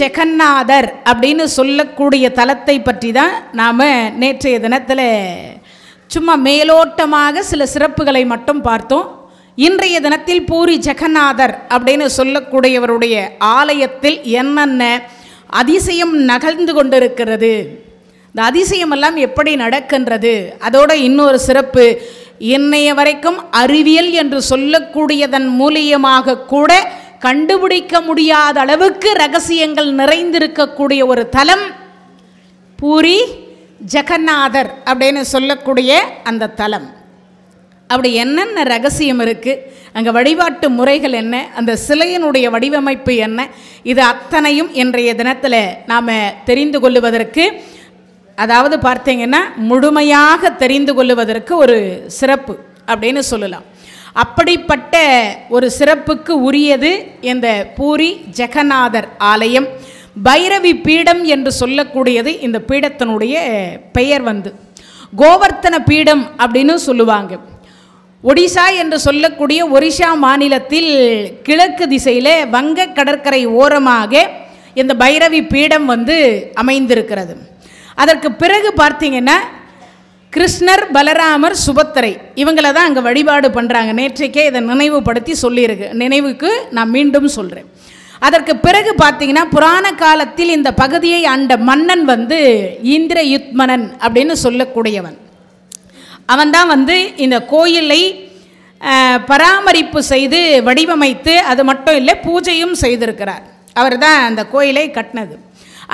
ஜெகநாதர் அப்படின்னு சொல்லக்கூடிய தலத்தை பற்றி தான் நாம் நேற்றைய தினத்தில் சும்மா மேலோட்டமாக சில சிறப்புகளை மட்டும் பார்த்தோம் இன்றைய தினத்தில் பூரி ஜெகநாதர் அப்படின்னு சொல்லக்கூடியவருடைய ஆலயத்தில் என்னென்ன அதிசயம் நகழ்ந்து கொண்டிருக்கிறது இந்த அதிசயமெல்லாம் எப்படி நடக்கின்றது அதோட இன்னொரு சிறப்பு இன்னைய வரைக்கும் அறிவியல் என்று சொல்லக்கூடியதன் மூலியமாக கூட கண்டுபிடிக்க முடியாத அளவுக்கு ரகசியங்கள் நிறைந்திருக்கக்கூடிய ஒரு தலம் பூரி ஜெகநாதர் அப்படின்னு சொல்லக்கூடிய அந்த தலம் அப்படி என்னென்ன ரகசியம் இருக்குது அங்கே வழிபாட்டு முறைகள் என்ன அந்த சிலையினுடைய வடிவமைப்பு என்ன இது அத்தனையும் இன்றைய தினத்தில் நாம் தெரிந்து கொள்ளுவதற்கு அதாவது பார்த்தீங்கன்னா முழுமையாக தெரிந்து கொள்ளுவதற்கு ஒரு சிறப்பு அப்படின்னு சொல்லலாம் அப்படிப்பட்ட ஒரு சிறப்புக்கு உரியது இந்த பூரி ஜெகநாதர் ஆலயம் பைரவி பீடம் என்று சொல்லக்கூடியது இந்த பீடத்தினுடைய பெயர் வந்து கோவர்த்தன பீடம் அப்படின்னு சொல்லுவாங்க ஒடிசா என்று சொல்லக்கூடிய ஒரிசா மாநிலத்தில் கிழக்கு திசையில் வங்க கடற்கரை ஓரமாக இந்த பைரவி பீடம் வந்து அமைந்திருக்கிறது அதற்கு பிறகு பார்த்தீங்கன்னா கிருஷ்ணர் பலராமர் சுபத்திரை இவங்களை தான் அங்கே வழிபாடு பண்ணுறாங்க நேற்றைக்கே இதை நினைவுபடுத்தி சொல்லியிருக்கு நினைவுக்கு நான் மீண்டும் சொல்கிறேன் அதற்கு பிறகு பார்த்தீங்கன்னா புராண காலத்தில் இந்த பகுதியை ஆண்ட மன்னன் வந்து இந்திர யுத்மனன் அப்படின்னு சொல்லக்கூடியவன் அவன்தான் வந்து இந்த கோயிலை பராமரிப்பு செய்து வடிவமைத்து அது மட்டும் இல்லை பூஜையும் செய்திருக்கிறார் அவர் தான் அந்த கோயிலை கட்டினது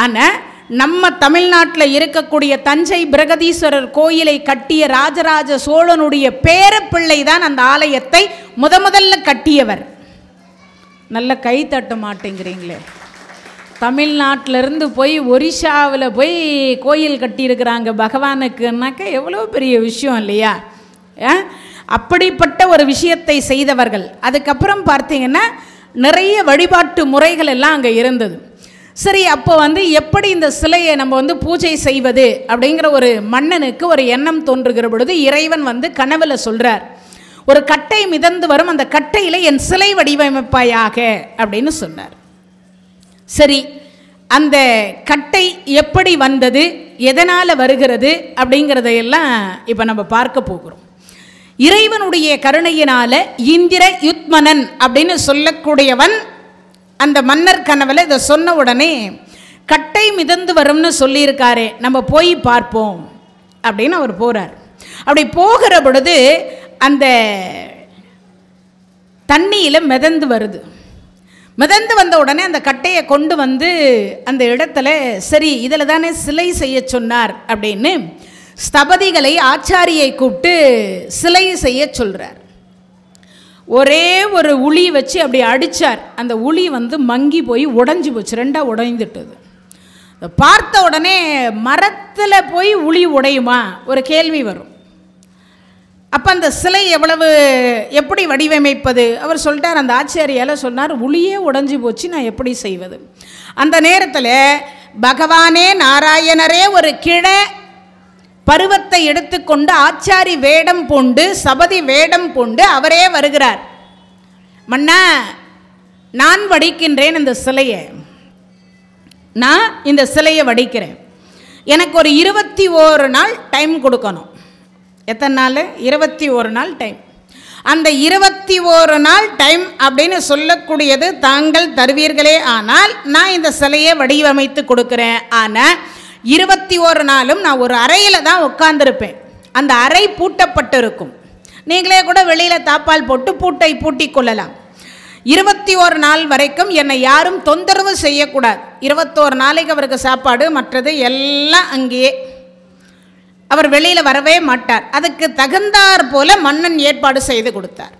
ஆனால் நம்ம தமிழ்நாட்டில் இருக்கக்கூடிய தஞ்சை பிரகதீஸ்வரர் கோயிலை கட்டிய ராஜராஜ சோழனுடைய பேரப்பிள்ளை தான் அந்த ஆலயத்தை முத முதல்ல கட்டியவர் நல்ல கை தட்ட மாட்டேங்கிறீங்களே தமிழ்நாட்டிலேருந்து போய் ஒரிஷாவில் போய் கோயில் கட்டியிருக்கிறாங்க பகவானுக்குனாக்கா எவ்வளோ பெரிய விஷயம் இல்லையா அப்படிப்பட்ட ஒரு விஷயத்தை செய்தவர்கள் அதுக்கப்புறம் பார்த்தீங்கன்னா நிறைய வழிபாட்டு முறைகள் எல்லாம் அங்கே இருந்தது சரி அப்போ வந்து எப்படி இந்த சிலையை நம்ம வந்து பூஜை செய்வது அப்படிங்கிற ஒரு மன்னனுக்கு ஒரு எண்ணம் தோன்றுகிற பொழுது இறைவன் வந்து கனவுல சொல்கிறார் ஒரு கட்டை மிதந்து வரும் அந்த கட்டையில் என் சிலை வடிவமைப்பாயாக அப்படின்னு சொன்னார் சரி அந்த கட்டை எப்படி வந்தது எதனால் வருகிறது அப்படிங்கிறதையெல்லாம் இப்போ நம்ம பார்க்க போகிறோம் இறைவனுடைய கருணையினால இந்திர யுத்மனன் அப்படின்னு சொல்லக்கூடியவன் அந்த மன்னர் கனவில் இதை சொன்ன உடனே கட்டை மிதந்து வரும்னு சொல்லியிருக்காரே நம்ம போய் பார்ப்போம் அப்படின்னு அவர் போகிறார் அப்படி போகிற பொழுது அந்த தண்ணியில் மிதந்து வருது மிதந்து வந்த உடனே அந்த கட்டையை கொண்டு வந்து அந்த இடத்துல சரி இதில் தானே சிலை செய்ய சொன்னார் அப்படின்னு ஸ்தபதிகளை ஆச்சாரியை கூப்பிட்டு சிலை செய்ய சொல்கிறார் ஒரே ஒரு உளி வச்சு அப்படி அடித்தார் அந்த உளி வந்து மங்கி போய் உடஞ்சி போச்சு ரெண்டாக உடைந்துட்டது பார்த்த உடனே மரத்தில் போய் உளி உடையுமா ஒரு கேள்வி வரும் அப்போ அந்த சிலை எவ்வளவு எப்படி வடிவமைப்பது அவர் சொல்லிட்டார் அந்த ஆச்சாரியால் சொன்னார் உளியே உடஞ்சி போச்சு நான் எப்படி செய்வது அந்த நேரத்தில் பகவானே நாராயணரே ஒரு கிழ பருவத்தை எடுத்துக்கொண்டு ஆச்சாரி வேடம் பூண்டு சபதி வேடம் பூண்டு அவரே வருகிறார் மன்னா நான் வடிக்கின்றேன் இந்த சிலையை நான் இந்த சிலையை வடிக்கிறேன் எனக்கு ஒரு இருபத்தி ஓரு நாள் டைம் கொடுக்கணும் எத்தனை நாள் இருபத்தி ஒரு நாள் டைம் அந்த இருபத்தி ஒரு நாள் டைம் அப்படின்னு சொல்லக்கூடியது தாங்கள் தருவீர்களே ஆனால் நான் இந்த சிலையை வடிவமைத்து கொடுக்குறேன் ஆனால் இருபத்தி ஒரு நாளும் நான் ஒரு அறையில் தான் உட்காந்துருப்பேன் அந்த அறை பூட்டப்பட்டிருக்கும் நீங்களே கூட வெளியில் தாப்பால் போட்டு பூட்டை பூட்டி கொள்ளலாம் இருபத்தி ஒரு நாள் வரைக்கும் என்னை யாரும் தொந்தரவு செய்யக்கூடாது இருபத்தோரு நாளைக்கு அவருக்கு சாப்பாடு மற்றது எல்லாம் அங்கேயே அவர் வெளியில் வரவே மாட்டார் அதுக்கு தகுந்தார் போல மன்னன் ஏற்பாடு செய்து கொடுத்தார்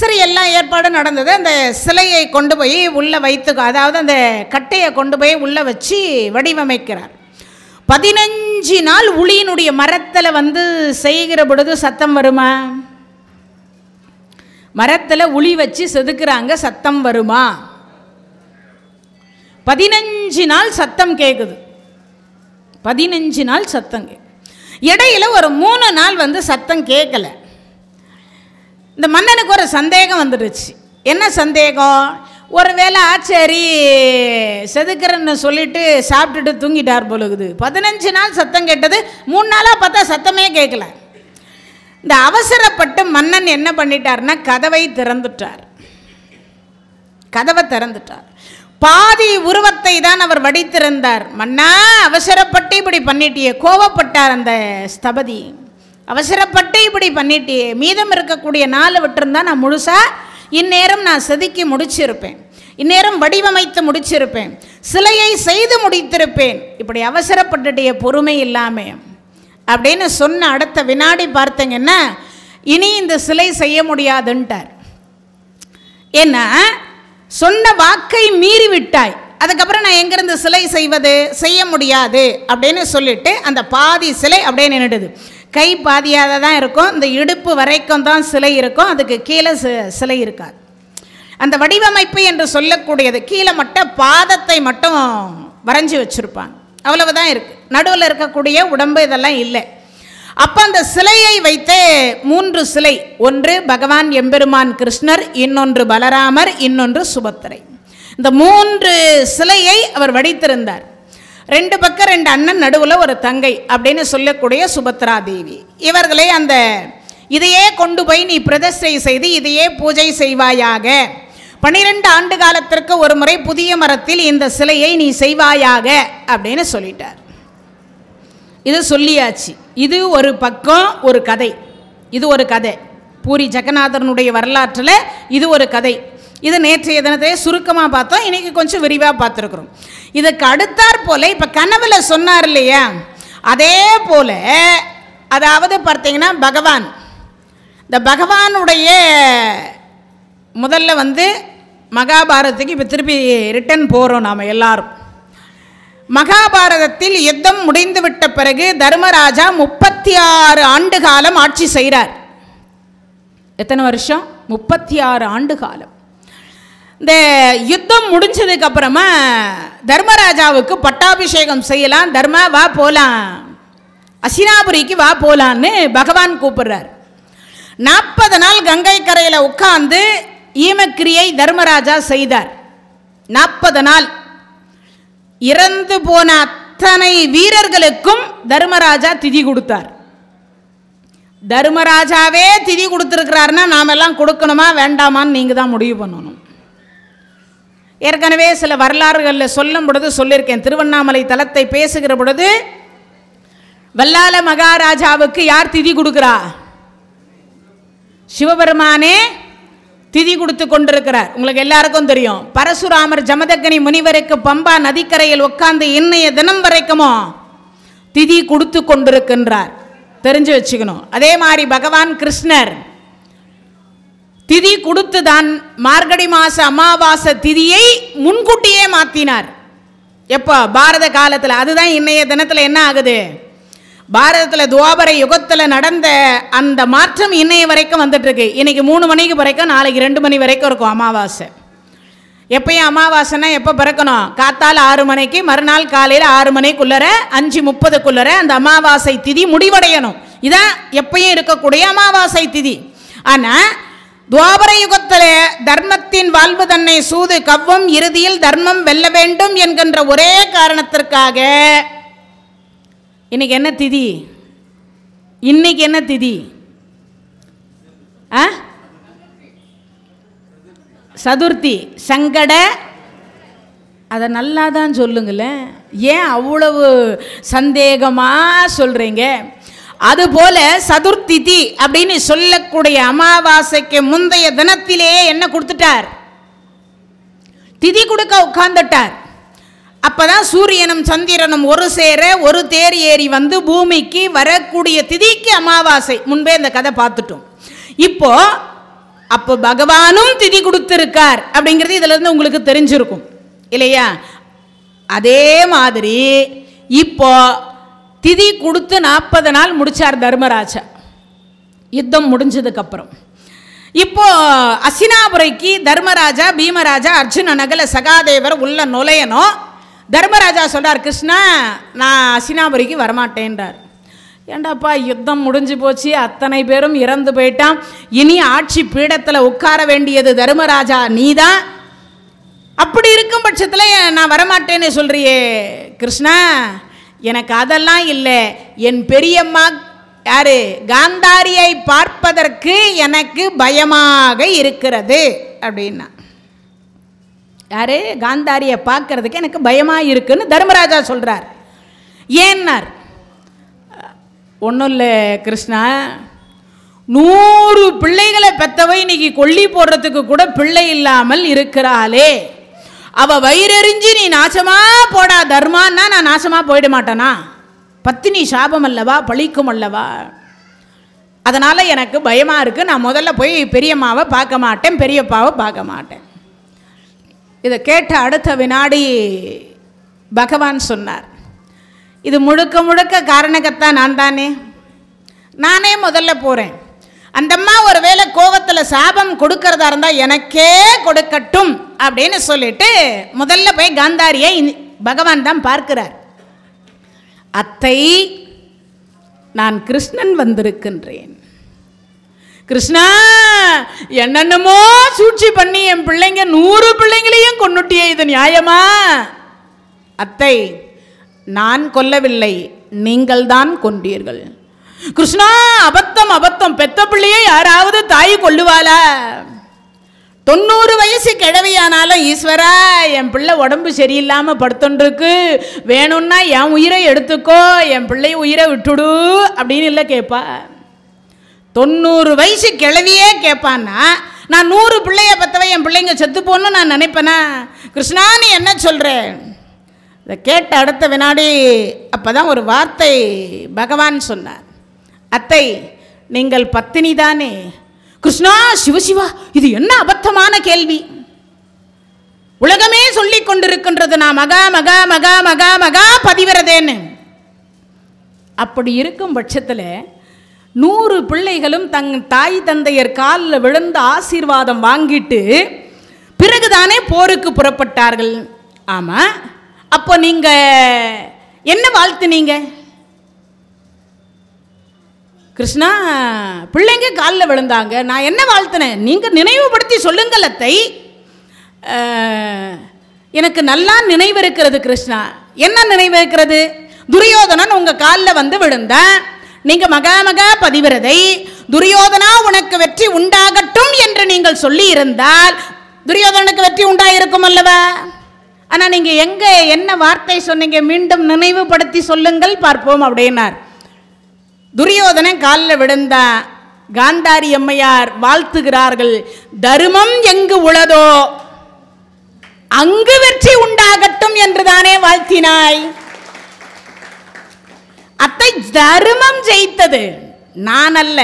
சரி எல்லா ஏற்பாடும் நடந்தது அந்த சிலையை கொண்டு போய் உள்ளே வைத்து அதாவது அந்த கட்டையை கொண்டு போய் உள்ளே வச்சு வடிவமைக்கிறார் பதினஞ்சு நாள் உளியினுடைய மரத்தில் வந்து செய்கிற பொழுது சத்தம் வருமா மரத்தில் உளி வச்சு செதுக்கிறாங்க சத்தம் வருமா பதினஞ்சு நாள் சத்தம் கேட்குது பதினஞ்சு நாள் சத்தம் இடையில் இடையில ஒரு மூணு நாள் வந்து சத்தம் கேட்கலை இந்த மன்னனுக்கு ஒரு சந்தேகம் வந்துடுச்சு என்ன சந்தேகம் ஒருவேளை ஆச்சாரி செதுக்கிறன்னு சொல்லிட்டு சாப்பிட்டுட்டு தூங்கிட்டார் போலுக்குது பதினஞ்சு நாள் சத்தம் கேட்டது மூணு நாளாக பார்த்தா சத்தமே கேட்கல இந்த அவசரப்பட்டு மன்னன் என்ன பண்ணிட்டார்னா கதவை திறந்துட்டார் கதவை திறந்துட்டார் பாதி உருவத்தை தான் அவர் வடித்திருந்தார் மன்னா அவசரப்பட்டு இப்படி பண்ணிட்டியே கோவப்பட்டார் அந்த ஸ்தபதி அவசரப்பட்டு இப்படி பண்ணிட்டியே மீதம் இருக்கக்கூடிய நாளை விட்டுருந்தா நான் முழுசாக இந்நேரம் நான் செதுக்கி முடிச்சிருப்பேன் இந்நேரம் வடிவமைத்து முடிச்சிருப்பேன் சிலையை செய்து முடித்திருப்பேன் இப்படி அவசரப்பட்டுடைய பொறுமை இல்லாமல் அப்படின்னு சொன்ன அடுத்த வினாடி பார்த்தீங்கன்னா இனி இந்த சிலை செய்ய முடியாதுன்ட்டார் ஏன்னா சொன்ன வாக்கை மீறி விட்டாய் அதுக்கப்புறம் நான் எங்கேருந்து சிலை செய்வது செய்ய முடியாது அப்படின்னு சொல்லிட்டு அந்த பாதி சிலை அப்படியே நின்றுடுது கை பாதியாக தான் இருக்கும் இந்த இடுப்பு வரைக்கும் தான் சிலை இருக்கும் அதுக்கு கீழே சிலை இருக்காது அந்த வடிவமைப்பு என்று சொல்லக்கூடியது கீழே மட்டும் பாதத்தை மட்டும் வரைஞ்சி வச்சுருப்பாங்க அவ்வளவுதான் இருக்குது நடுவில் இருக்கக்கூடிய உடம்பு இதெல்லாம் இல்லை அப்போ அந்த சிலையை வைத்தே மூன்று சிலை ஒன்று பகவான் எம்பெருமான் கிருஷ்ணர் இன்னொன்று பலராமர் இன்னொன்று சுபத்திரை இந்த மூன்று சிலையை அவர் வடித்திருந்தார் ரெண்டு பக்கம் ரெண்டு அண்ணன் நடுவில் ஒரு தங்கை அப்படின்னு சொல்லக்கூடிய சுபத்ரா தேவி இவர்களே அந்த இதையே கொண்டு போய் நீ பிரதிஷ்டை செய்து இதையே பூஜை செய்வாயாக பனிரெண்டு ஆண்டு காலத்திற்கு ஒரு முறை புதிய மரத்தில் இந்த சிலையை நீ செய்வாயாக அப்படின்னு சொல்லிட்டார் இது சொல்லியாச்சு இது ஒரு பக்கம் ஒரு கதை இது ஒரு கதை பூரி ஜெகநாதனுடைய வரலாற்றில் இது ஒரு கதை இது நேற்றைய தினத்தை சுருக்கமாக பார்த்தோம் இன்றைக்கி கொஞ்சம் விரிவாக பார்த்துருக்குறோம் இதுக்கு அடுத்தாற் போல் இப்போ கனவில் சொன்னார் இல்லையா அதே போல் அதாவது பார்த்தீங்கன்னா பகவான் இந்த பகவானுடைய முதல்ல வந்து மகாபாரதத்துக்கு இப்போ திருப்பி ரிட்டன் போகிறோம் நாம் எல்லாரும் மகாபாரதத்தில் யுத்தம் முடிந்து விட்ட பிறகு தர்மராஜா முப்பத்தி ஆறு ஆண்டு காலம் ஆட்சி செய்கிறார் எத்தனை வருஷம் முப்பத்தி ஆறு ஆண்டு காலம் இந்த யுத்தம் முடிஞ்சதுக்கு அப்புறமா தர்மராஜாவுக்கு பட்டாபிஷேகம் செய்யலாம் தர்மா வா போகலாம் அசினாபுரிக்கு வா போகலான்னு பகவான் கூப்பிடுறார் நாற்பது நாள் கங்கை கரையில் உட்கார்ந்து ஈமக்கிரியை தர்மராஜா செய்தார் நாற்பது நாள் இறந்து போன அத்தனை வீரர்களுக்கும் தர்மராஜா திதி கொடுத்தார் தர்மராஜாவே திதி கொடுத்துருக்கிறாருன்னா நாமெல்லாம் கொடுக்கணுமா வேண்டாமான்னு நீங்கள் தான் முடிவு பண்ணணும் ஏற்கனவே சில வரலாறுகளில் சொல்லும் பொழுது சொல்லியிருக்கேன் திருவண்ணாமலை தலத்தை பேசுகிற பொழுது வல்லால மகாராஜாவுக்கு யார் திதி கொடுக்குறா சிவபெருமானே திதி கொடுத்து கொண்டிருக்கிறார் உங்களுக்கு எல்லாருக்கும் தெரியும் பரசுராமர் ஜமதக்கனி முனிவருக்கு பம்பா நதிக்கரையில் உட்கார்ந்து இன்னைய தினம் வரைக்குமோ திதி கொடுத்து கொண்டிருக்கின்றார் தெரிஞ்சு வச்சுக்கணும் அதே மாதிரி பகவான் கிருஷ்ணர் திதி கொடுத்து தான் மார்கழி மாத அமாவாசை திதியை முன்கூட்டியே மாற்றினார் எப்போ பாரத காலத்தில் அதுதான் இன்றைய தினத்தில் என்ன ஆகுது பாரதத்தில் துவாபர யுகத்தில் நடந்த அந்த மாற்றம் இன்னைய வரைக்கும் வந்துட்டுருக்கு இன்றைக்கி மூணு மணிக்கு வரைக்கும் நாளைக்கு ரெண்டு மணி வரைக்கும் இருக்கும் அமாவாசை எப்பயும் அமாவாசைனா எப்போ பிறக்கணும் காத்தால் ஆறு மணிக்கு மறுநாள் காலையில் ஆறு மணிக்குள்ளற அஞ்சு முப்பதுக்குள்ளற அந்த அமாவாசை திதி முடிவடையணும் இதான் எப்பயும் இருக்கக்கூடிய அமாவாசை திதி ஆனால் துவாபர யுகத்திலே தர்மத்தின் வாழ்வு தன்னை சூது கவ்வும் இறுதியில் தர்மம் வெல்ல வேண்டும் என்கின்ற ஒரே காரணத்திற்காக இன்னைக்கு என்ன திதி இன்னைக்கு என்ன திதி ஆ சதுர்த்தி சங்கட அதை நல்லா தான் சொல்லுங்களேன் ஏன் அவ்வளவு சந்தேகமாக சொல்கிறீங்க அதுபோல சதுர்த்திதி அப்படின்னு சொல்லக்கூடிய அமாவாசைக்கு முந்தைய தினத்திலே என்ன கொடுத்துட்டார் திதி கொடுக்க உட்கார்ந்துட்டார் அப்போதான் சூரியனும் சந்திரனும் ஒரு சேர ஒரு தேர் ஏறி வந்து பூமிக்கு வரக்கூடிய திதிக்கு அமாவாசை முன்பே இந்த கதை பார்த்துட்டோம் இப்போ அப்போ பகவானும் திதி கொடுத்துருக்கார் அப்படிங்கிறது இதுலேருந்து உங்களுக்கு தெரிஞ்சிருக்கும் இல்லையா அதே மாதிரி இப்போ திதி கொடுத்து நாற்பது நாள் முடித்தார் தர்மராஜா யுத்தம் முடிஞ்சதுக்கப்புறம் இப்போது அசினாபுரைக்கு தர்மராஜா பீமராஜா அர்ஜுன நகல சகாதேவர் உள்ள நுழையணும் தர்மராஜா சொல்கிறார் கிருஷ்ணா நான் அசினாபுரிக்கு வரமாட்டேன்றார் ஏண்டாப்பா யுத்தம் முடிஞ்சு போச்சு அத்தனை பேரும் இறந்து போயிட்டான் இனி ஆட்சி பீடத்தில் உட்கார வேண்டியது தர்மராஜா நீதான் அப்படி இருக்கும் பட்சத்தில் நான் வரமாட்டேன்னு சொல்கிறியே கிருஷ்ணா எனக்கு அதெல்லாம் இல்லை என் பெரியம்மா யாரு காந்தாரியை பார்ப்பதற்கு எனக்கு பயமாக இருக்கிறது அப்படின்னா யாரு காந்தாரியை பார்க்கறதுக்கு எனக்கு பயமாக இருக்குன்னு தர்மராஜா சொல்கிறார் ஏன்னார் ஒன்றும் இல்லை கிருஷ்ணா நூறு பிள்ளைகளை பெற்றவை இன்னைக்கு கொல்லி போடுறதுக்கு கூட பிள்ளை இல்லாமல் இருக்கிறாளே அவள் வயிறெறிஞ்சு நீ நாசமாக போடா தர்மான்னா நான் நாசமாக போயிட மாட்டேனா பத்தினி சாபம் அல்லவா பழிக்கும் அல்லவா அதனால் எனக்கு பயமாக இருக்குது நான் முதல்ல போய் பெரியம்மாவை பார்க்க மாட்டேன் பெரியப்பாவை பார்க்க மாட்டேன் இதை கேட்ட அடுத்த வினாடி பகவான் சொன்னார் இது முழுக்க முழுக்க காரணக்கத்தான் நான் தானே நானே முதல்ல போகிறேன் அந்தம்மா ஒரு வேளை கோபத்தில் சாபம் கொடுக்கறதா இருந்தால் எனக்கே கொடுக்கட்டும் அப்படின்னு சொல்லிட்டு முதல்ல போய் காந்தாரியை பகவான் தான் பார்க்கிறார் அத்தை நான் கிருஷ்ணன் வந்திருக்கின்றேன் கிருஷ்ணா என்னென்னமோ சூழ்ச்சி பண்ணி என் பிள்ளைங்க நூறு பிள்ளைங்களையும் கொண்டுட்டியே இது நியாயமா அத்தை நான் கொல்லவில்லை நீங்கள்தான் கொண்டீர்கள் கிருஷ்ணா அபத்தம் அபத்தம் பெத்த பிள்ளையை யாராவது தாய் கொள்ளுவாளா தொண்ணூறு வயசு கிழவியானாலும் ஈஸ்வரா என் பிள்ளை உடம்பு சரியில்லாமல் படுத்துட்டுருக்கு வேணும்னா என் உயிரை எடுத்துக்கோ என் பிள்ளை உயிரை விட்டுடு அப்படின்னு இல்லை கேட்பா தொண்ணூறு வயசு கிழவியே கேட்பான்னா நான் நூறு பிள்ளைய பற்றவ என் பிள்ளைங்க செத்து போகணும்னு நான் நினைப்பேனா கிருஷ்ணா நீ என்ன சொல்கிறேன் இதை கேட்ட அடுத்த வினாடி அப்போ தான் ஒரு வார்த்தை பகவான் சொன்னார் அத்தை நீங்கள் பத்தினி தானே கிருஷ்ணா சிவசிவா இது என்ன அபத்தமான கேள்வி உலகமே சொல்லி கொண்டிருக்கின்றது நான் மகா மகா மகா மகா மகா பதிவிறதேன்னு அப்படி இருக்கும் பட்சத்தில் நூறு பிள்ளைகளும் தங் தாய் தந்தையர் காலில் விழுந்த ஆசீர்வாதம் வாங்கிட்டு பிறகுதானே போருக்கு புறப்பட்டார்கள் ஆமாம் அப்போ நீங்கள் என்ன வாழ்த்துனீங்க கிருஷ்ணா பிள்ளைங்க காலில் விழுந்தாங்க நான் என்ன வாழ்த்தினேன் நீங்கள் நினைவுபடுத்தி சொல்லுங்கள் அத்தை எனக்கு நல்லா நினைவு இருக்கிறது கிருஷ்ணா என்ன நினைவு இருக்கிறது துரியோதனன் உங்கள் காலில் வந்து விழுந்தேன் நீங்கள் மகா மகா பதிவிரதை துரியோதனா உனக்கு வெற்றி உண்டாகட்டும் என்று நீங்கள் சொல்லி இருந்தால் துரியோதனனுக்கு வெற்றி உண்டாயிருக்கும் அல்லவா ஆனால் நீங்கள் எங்கே என்ன வார்த்தை சொன்னீங்க மீண்டும் நினைவுபடுத்தி சொல்லுங்கள் பார்ப்போம் அப்படின்னார் துரியோதனன் காலில் விழுந்தான் காந்தாரி அம்மையார் வாழ்த்துகிறார்கள் தர்மம் எங்கு உளதோ அங்கு வெற்றி உண்டாகட்டும் என்றுதானே வாழ்த்தினாய் அத்தை தர்மம் ஜெயித்தது நான் அல்ல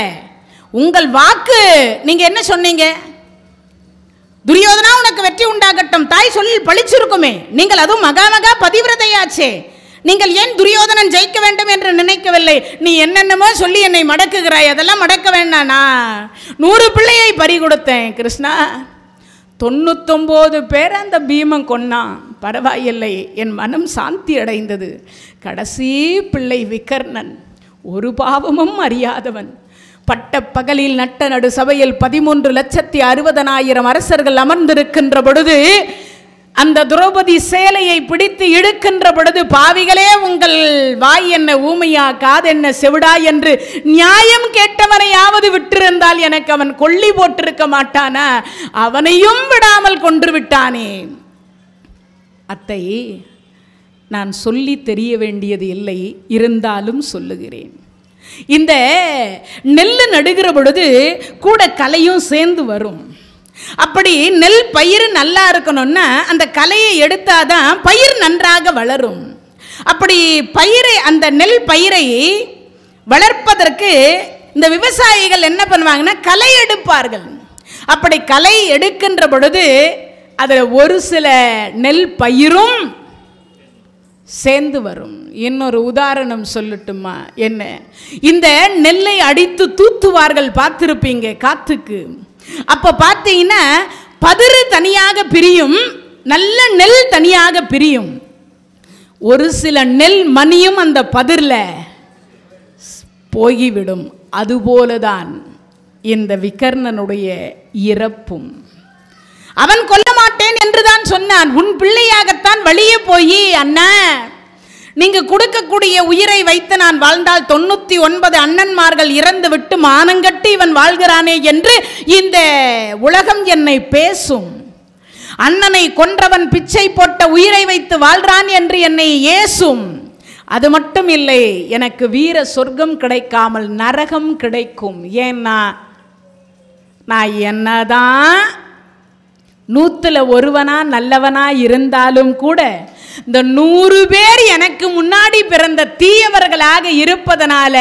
உங்கள் வாக்கு நீங்க என்ன சொன்னீங்க துரியோதனா உனக்கு வெற்றி உண்டாகட்டும் தாய் சொல்லி பழிச்சிருக்குமே நீங்கள் அதுவும் மகா மகா பதிவிரதையாச்சே நீங்கள் ஏன் துரியோதனன் ஜெயிக்க வேண்டும் என்று நினைக்கவில்லை நீ என்னென்னமோ சொல்லி என்னை மடக்குகிறாய் அதெல்லாம் மடக்க வேண்டானா நூறு பிள்ளையை பறி கொடுத்தேன் கிருஷ்ணா தொண்ணூத்தொம்போது பேர் அந்த பீமன் கொன்னான் பரவாயில்லை என் மனம் சாந்தி அடைந்தது கடைசி பிள்ளை விகர்ணன் ஒரு பாவமும் அறியாதவன் பட்ட பகலில் நட்ட நடு சபையில் பதிமூன்று லட்சத்தி அறுபதனாயிரம் அரசர்கள் அமர்ந்திருக்கின்ற பொழுது அந்த துரௌபதி சேலையை பிடித்து இழுக்கின்ற பொழுது பாவிகளே உங்கள் வாய் என்ன ஊமையா காது என்ன செவிடா என்று நியாயம் கேட்டவனையாவது விட்டிருந்தால் எனக்கு அவன் கொல்லி போட்டிருக்க மாட்டானா அவனையும் விடாமல் கொன்று விட்டானே அத்தை நான் சொல்லி தெரிய வேண்டியது இல்லை இருந்தாலும் சொல்லுகிறேன் இந்த நெல்லு நடுகிற பொழுது கூட கலையும் சேர்ந்து வரும் அப்படி நெல் பயிர் நல்லா இருக்கணும்னா அந்த கலையை எடுத்தாதான் பயிர் நன்றாக வளரும் அப்படி பயிரை அந்த நெல் பயிரை வளர்ப்பதற்கு இந்த விவசாயிகள் என்ன பண்ணுவாங்கன்னா களை எடுப்பார்கள் அப்படி களை எடுக்கின்ற பொழுது அதில் ஒரு சில நெல் பயிரும் சேர்ந்து வரும் இன்னொரு உதாரணம் சொல்லட்டுமா என்ன இந்த நெல்லை அடித்து தூத்துவார்கள் பார்த்துருப்பீங்க காத்துக்கு அப்போ பார்த்தீங்கன்னா பதிரு தனியாக பிரியும் நல்ல நெல் தனியாக பிரியும் ஒரு சில நெல் மணியும் அந்த பதிரில் போகிவிடும் அதுபோலதான் இந்த விகர்ணனுடைய இறப்பும் அவன் கொல்ல மாட்டேன் என்றுதான் சொன்னான் உன் பிள்ளையாகத்தான் வழியே போய் அண்ணா நீங்க கொடுக்கக்கூடிய உயிரை வைத்து நான் வாழ்ந்தால் தொண்ணூத்தி ஒன்பது அண்ணன்மார்கள் இறந்து விட்டு மானங்கட்டி இவன் வாழ்கிறானே என்று இந்த உலகம் என்னை பேசும் அண்ணனை கொன்றவன் பிச்சை போட்ட உயிரை வைத்து வாழ்றான் என்று என்னை ஏசும் அது மட்டும் இல்லை எனக்கு வீர சொர்க்கம் கிடைக்காமல் நரகம் கிடைக்கும் ஏன்னா நான் என்னதான் நூற்றுல ஒருவனா நல்லவனா இருந்தாலும் கூட இந்த நூறு பேர் எனக்கு முன்னாடி பிறந்த தீயவர்களாக இருப்பதனால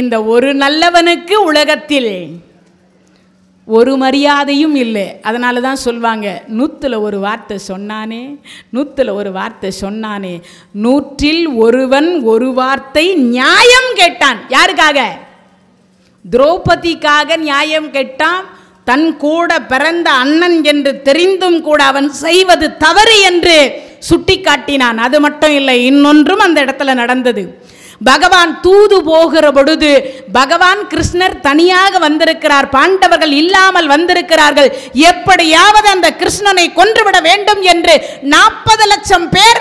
இந்த ஒரு நல்லவனுக்கு உலகத்தில் ஒரு மரியாதையும் இல்லை அதனால தான் சொல்லுவாங்க நூற்றில் ஒரு வார்த்தை சொன்னானே நூற்றில் ஒரு வார்த்தை சொன்னானே நூற்றில் ஒருவன் ஒரு வார்த்தை நியாயம் கேட்டான் யாருக்காக திரௌபதிக்காக நியாயம் கேட்டான் தன் கூட பிறந்த அண்ணன் என்று தெரிந்தும் கூட அவன் செய்வது தவறு என்று சுட்டி காட்டினான் அது மட்டும் இல்லை இன்னொன்றும் அந்த இடத்துல நடந்தது பகவான் தூது போகிற பொழுது பகவான் கிருஷ்ணர் தனியாக வந்திருக்கிறார் பாண்டவர்கள் இல்லாமல் வந்திருக்கிறார்கள் எப்படியாவது அந்த கிருஷ்ணனை கொன்றுவிட வேண்டும் என்று நாற்பது லட்சம் பேர்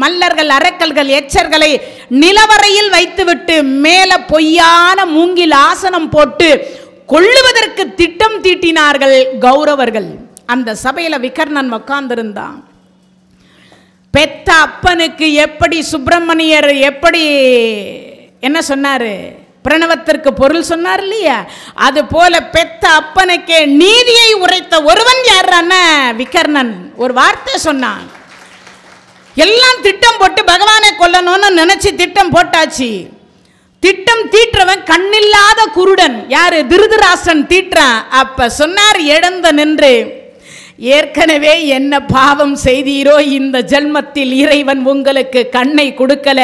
மல்லர்கள் அரக்கல்கள் எச்சர்களை நிலவரையில் வைத்துவிட்டு மேல பொய்யான மூங்கில் ஆசனம் போட்டு கொள்ளுவதற்கு திட்டம் தீட்டினார்கள் கௌரவர்கள் அந்த சபையில் விகர்ணன் உட்கார்ந்திருந்தான் பெத்த அப்பனுக்கு எப்படி சுப்பிரமணியர் எப்படி என்ன சொன்னார் பிரணவத்திற்கு பொருள் சொன்னார் இல்லையா அது போல பெத்த அப்பனுக்கே நீதியை உரைத்த ஒருவன் யாரான விகர்ணன் ஒரு வார்த்தை சொன்னான் எல்லாம் திட்டம் போட்டு பகவானை கொல்லணும்னு நினைச்சு திட்டம் போட்டாச்சு திட்டம் தீட்டுறவன் கண்ணில்லாத குருடன் யாரு திருதராசன் தீட்டுறான் அப்ப சொன்னார் எழுந்த நின்று ஏற்கனவே என்ன பாவம் செய்தீரோ இந்த ஜென்மத்தில் இறைவன் உங்களுக்கு கண்ணை கொடுக்கல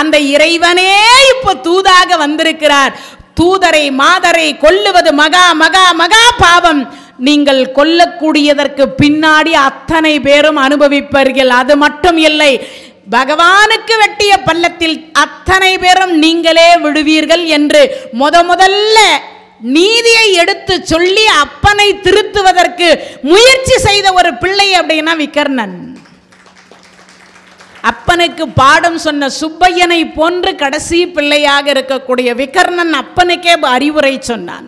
அந்த இறைவனே இப்போ தூதாக வந்திருக்கிறார் தூதரை மாதரை கொல்லுவது மகா மகா மகா பாவம் நீங்கள் கொல்லக்கூடியதற்கு பின்னாடி அத்தனை பேரும் அனுபவிப்பார்கள் அது மட்டும் இல்லை பகவானுக்கு வெட்டிய பள்ளத்தில் அத்தனை பேரும் நீங்களே விடுவீர்கள் என்று முத முதல்ல நீதியை எடுத்து சொல்லி அப்பனை திருத்துவதற்கு முயற்சி செய்த ஒரு பிள்ளை அப்படின்னா விகர்ணன் அப்பனுக்கு பாடம் சொன்ன சுப்பையனை போன்று கடைசி பிள்ளையாக இருக்கக்கூடிய விகர்ணன் அப்பனுக்கே அறிவுரை சொன்னான்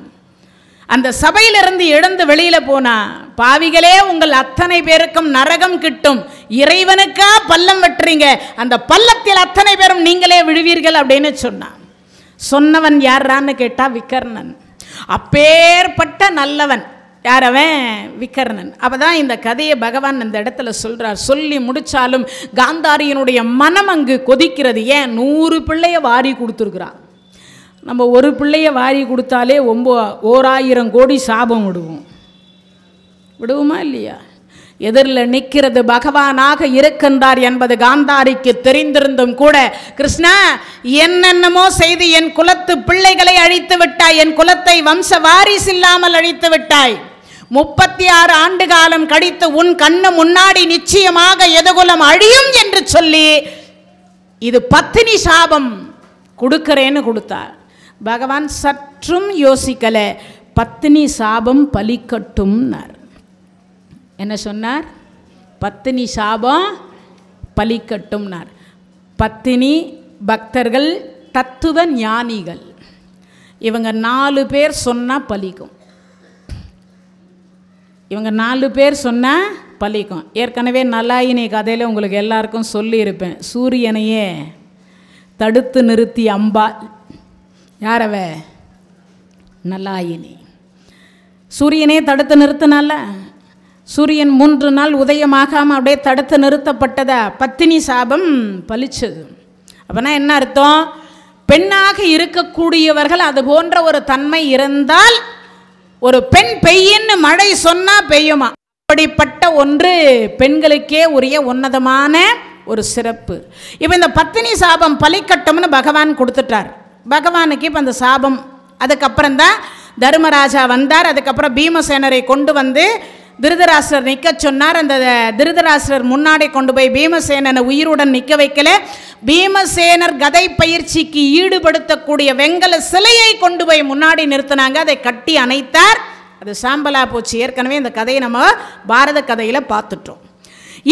அந்த சபையிலிருந்து எழுந்து வெளியில போனா பாவிகளே உங்கள் அத்தனை பேருக்கும் நரகம் கிட்டும் இறைவனுக்கா பள்ளம் வெட்டுறீங்க அந்த பள்ளத்தில் அத்தனை பேரும் நீங்களே விழுவீர்கள் அப்படின்னு சொன்னான் சொன்னவன் யாரான்னு கேட்டா விகர்ணன் அப்பேற்பட்ட நல்லவன் யார் அவன் விக்கர்ணன் அப்போ தான் இந்த கதையை பகவான் இந்த இடத்துல சொல்கிறார் சொல்லி முடித்தாலும் காந்தாரியனுடைய மனம் அங்கு கொதிக்கிறது ஏன் நூறு பிள்ளைய வாரி கொடுத்துருக்குறான் நம்ம ஒரு பிள்ளைய வாரி கொடுத்தாலே ஒம்போ ஓராயிரம் கோடி சாபம் விடுவோம் விடுவோமா இல்லையா எதிரில் நிற்கிறது பகவானாக இருக்கின்றார் என்பது காந்தாரிக்கு தெரிந்திருந்தும் கூட கிருஷ்ணா என்னென்னமோ செய்து என் குலத்து பிள்ளைகளை அழித்து விட்டாய் என் குலத்தை வம்ச வாரிசு இல்லாமல் அழித்து விட்டாய் முப்பத்தி ஆறு ஆண்டு காலம் கடித்து உன் கண்ணு முன்னாடி நிச்சயமாக எதுகுலம் அழியும் என்று சொல்லி இது பத்தினி சாபம் கொடுக்கிறேன்னு கொடுத்தார் பகவான் சற்றும் யோசிக்கல பத்தினி சாபம் பலிக்கட்டும்னார் என்ன சொன்னார் பத்தினி சாபம் பலிக்கட்டும்னார் பத்தினி பக்தர்கள் தத்துவ ஞானிகள் இவங்க நாலு பேர் சொன்னால் பலிக்கும் இவங்க நாலு பேர் சொன்னால் பலிக்கும் ஏற்கனவே நல்லாயினி கதையில் உங்களுக்கு எல்லாருக்கும் சொல்லியிருப்பேன் சூரியனையே தடுத்து நிறுத்தி அம்பாள் யாரவ நல்லாயினி சூரியனே தடுத்து நிறுத்தினால சூரியன் மூன்று நாள் உதயமாகாமல் அப்படியே தடுத்து நிறுத்தப்பட்டதா பத்தினி சாபம் பலிச்சது அப்படின்னா என்ன அர்த்தம் பெண்ணாக இருக்கக்கூடியவர்கள் அது போன்ற ஒரு தன்மை இருந்தால் ஒரு பெண் பெய்யன்னு மழை சொன்னால் பெய்யுமா அப்படிப்பட்ட ஒன்று பெண்களுக்கே உரிய உன்னதமான ஒரு சிறப்பு இப்போ இந்த பத்தினி சாபம் பலிக்கட்டம்னு பகவான் கொடுத்துட்டார் பகவானுக்கு இப்போ அந்த சாபம் அதுக்கப்புறம் தான் தர்மராஜா வந்தார் அதுக்கப்புறம் பீமசேனரை கொண்டு வந்து திருதராஷ்டிரர் நிற்க சொன்னார் அந்த திருதராசிரர் முன்னாடி கொண்டு போய் பீமசேனனை உயிருடன் நிற்க வைக்கல பீமசேனர் கதை பயிற்சிக்கு ஈடுபடுத்தக்கூடிய வெங்கல சிலையை கொண்டு போய் முன்னாடி நிறுத்தினாங்க அதை கட்டி அணைத்தார் அது சாம்பலா போச்சு ஏற்கனவே இந்த கதையை நம்ம பாரத கதையில் பார்த்துட்டோம்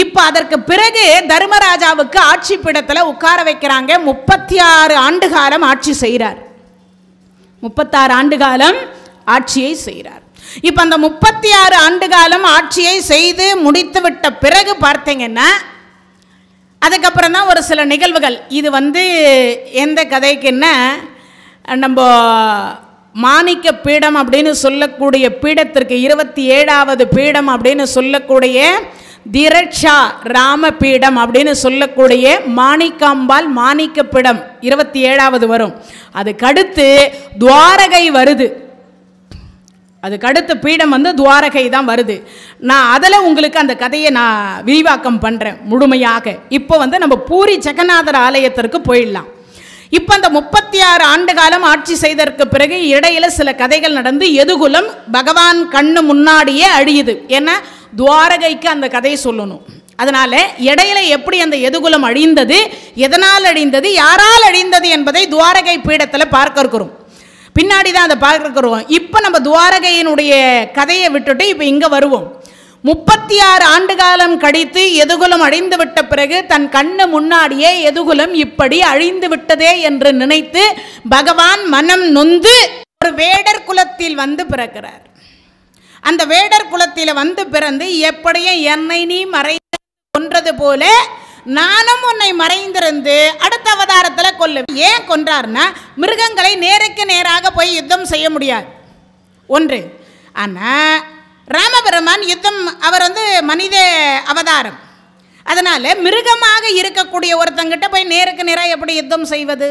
இப்போ அதற்கு பிறகு தர்மராஜாவுக்கு ஆட்சி பீடத்தில் உட்கார வைக்கிறாங்க முப்பத்தி ஆறு ஆண்டு காலம் ஆட்சி செய்கிறார் முப்பத்தாறு ஆண்டு காலம் ஆட்சியை செய்கிறார் இப்போ அந்த முப்பத்தி ஆறு ஆண்டு காலம் ஆட்சியை செய்து முடித்து விட்ட பிறகு பார்த்தீங்கன்னா அதுக்கப்புறம் தான் ஒரு சில நிகழ்வுகள் இது வந்து எந்த கதைக்குன்னா நம்ம மாணிக்க பீடம் அப்படின்னு சொல்லக்கூடிய பீடத்திற்கு இருபத்தி ஏழாவது பீடம் அப்படின்னு சொல்லக்கூடிய திரட்சா ராம பீடம் அப்படின்னு சொல்லக்கூடிய மாணிக்காம்பால் மாணிக்க பீடம் இருபத்தி ஏழாவது வரும் அதுக்கடுத்து துவாரகை வருது அதுக்கு அடுத்த பீடம் வந்து துவாரகை தான் வருது நான் அதில் உங்களுக்கு அந்த கதையை நான் விரிவாக்கம் பண்ணுறேன் முழுமையாக இப்போ வந்து நம்ம பூரி ஜெகநாதர் ஆலயத்திற்கு போயிடலாம் இப்போ அந்த முப்பத்தி ஆறு ஆண்டு காலம் ஆட்சி செய்ததற்கு பிறகு இடையில் சில கதைகள் நடந்து எதுகுலம் பகவான் கண்ணு முன்னாடியே அழியுது ஏன்னா துவாரகைக்கு அந்த கதையை சொல்லணும் அதனால் இடையில எப்படி அந்த எதுகுலம் அழிந்தது எதனால் அழிந்தது யாரால் அழிந்தது என்பதை துவாரகை பீடத்தில் பார்க்க இருக்கிறோம் பின்னாடி தான் அதை பார்க்குறோம் இப்போ நம்ம துவாரகையினுடைய கதையை விட்டுட்டு இப்போ இங்கே வருவோம் முப்பத்தி ஆறு ஆண்டு காலம் கடித்து எதுகுலம் அழிந்து விட்ட பிறகு தன் கண்ணு முன்னாடியே எதுகுலம் இப்படி அழிந்து விட்டதே என்று நினைத்து பகவான் மனம் நொந்து ஒரு வேடர் குலத்தில் வந்து பிறக்கிறார் அந்த வேடர் குலத்தில் வந்து பிறந்து எப்படியும் என்னை நீ மறை கொன்றது போல நானும் உன்னை மறைந்திருந்து அடுத்த அவதாரத்தில் கொல்லு ஏன் கொன்றார்னா மிருகங்களை நேருக்கு நேராக போய் யுத்தம் செய்ய முடியாது ஒன்று ஆனால் ராமபெருமான் யுத்தம் அவர் வந்து மனித அவதாரம் அதனால் மிருகமாக இருக்கக்கூடிய ஒருத்தங்கிட்ட போய் நேருக்கு நேராக எப்படி யுத்தம் செய்வது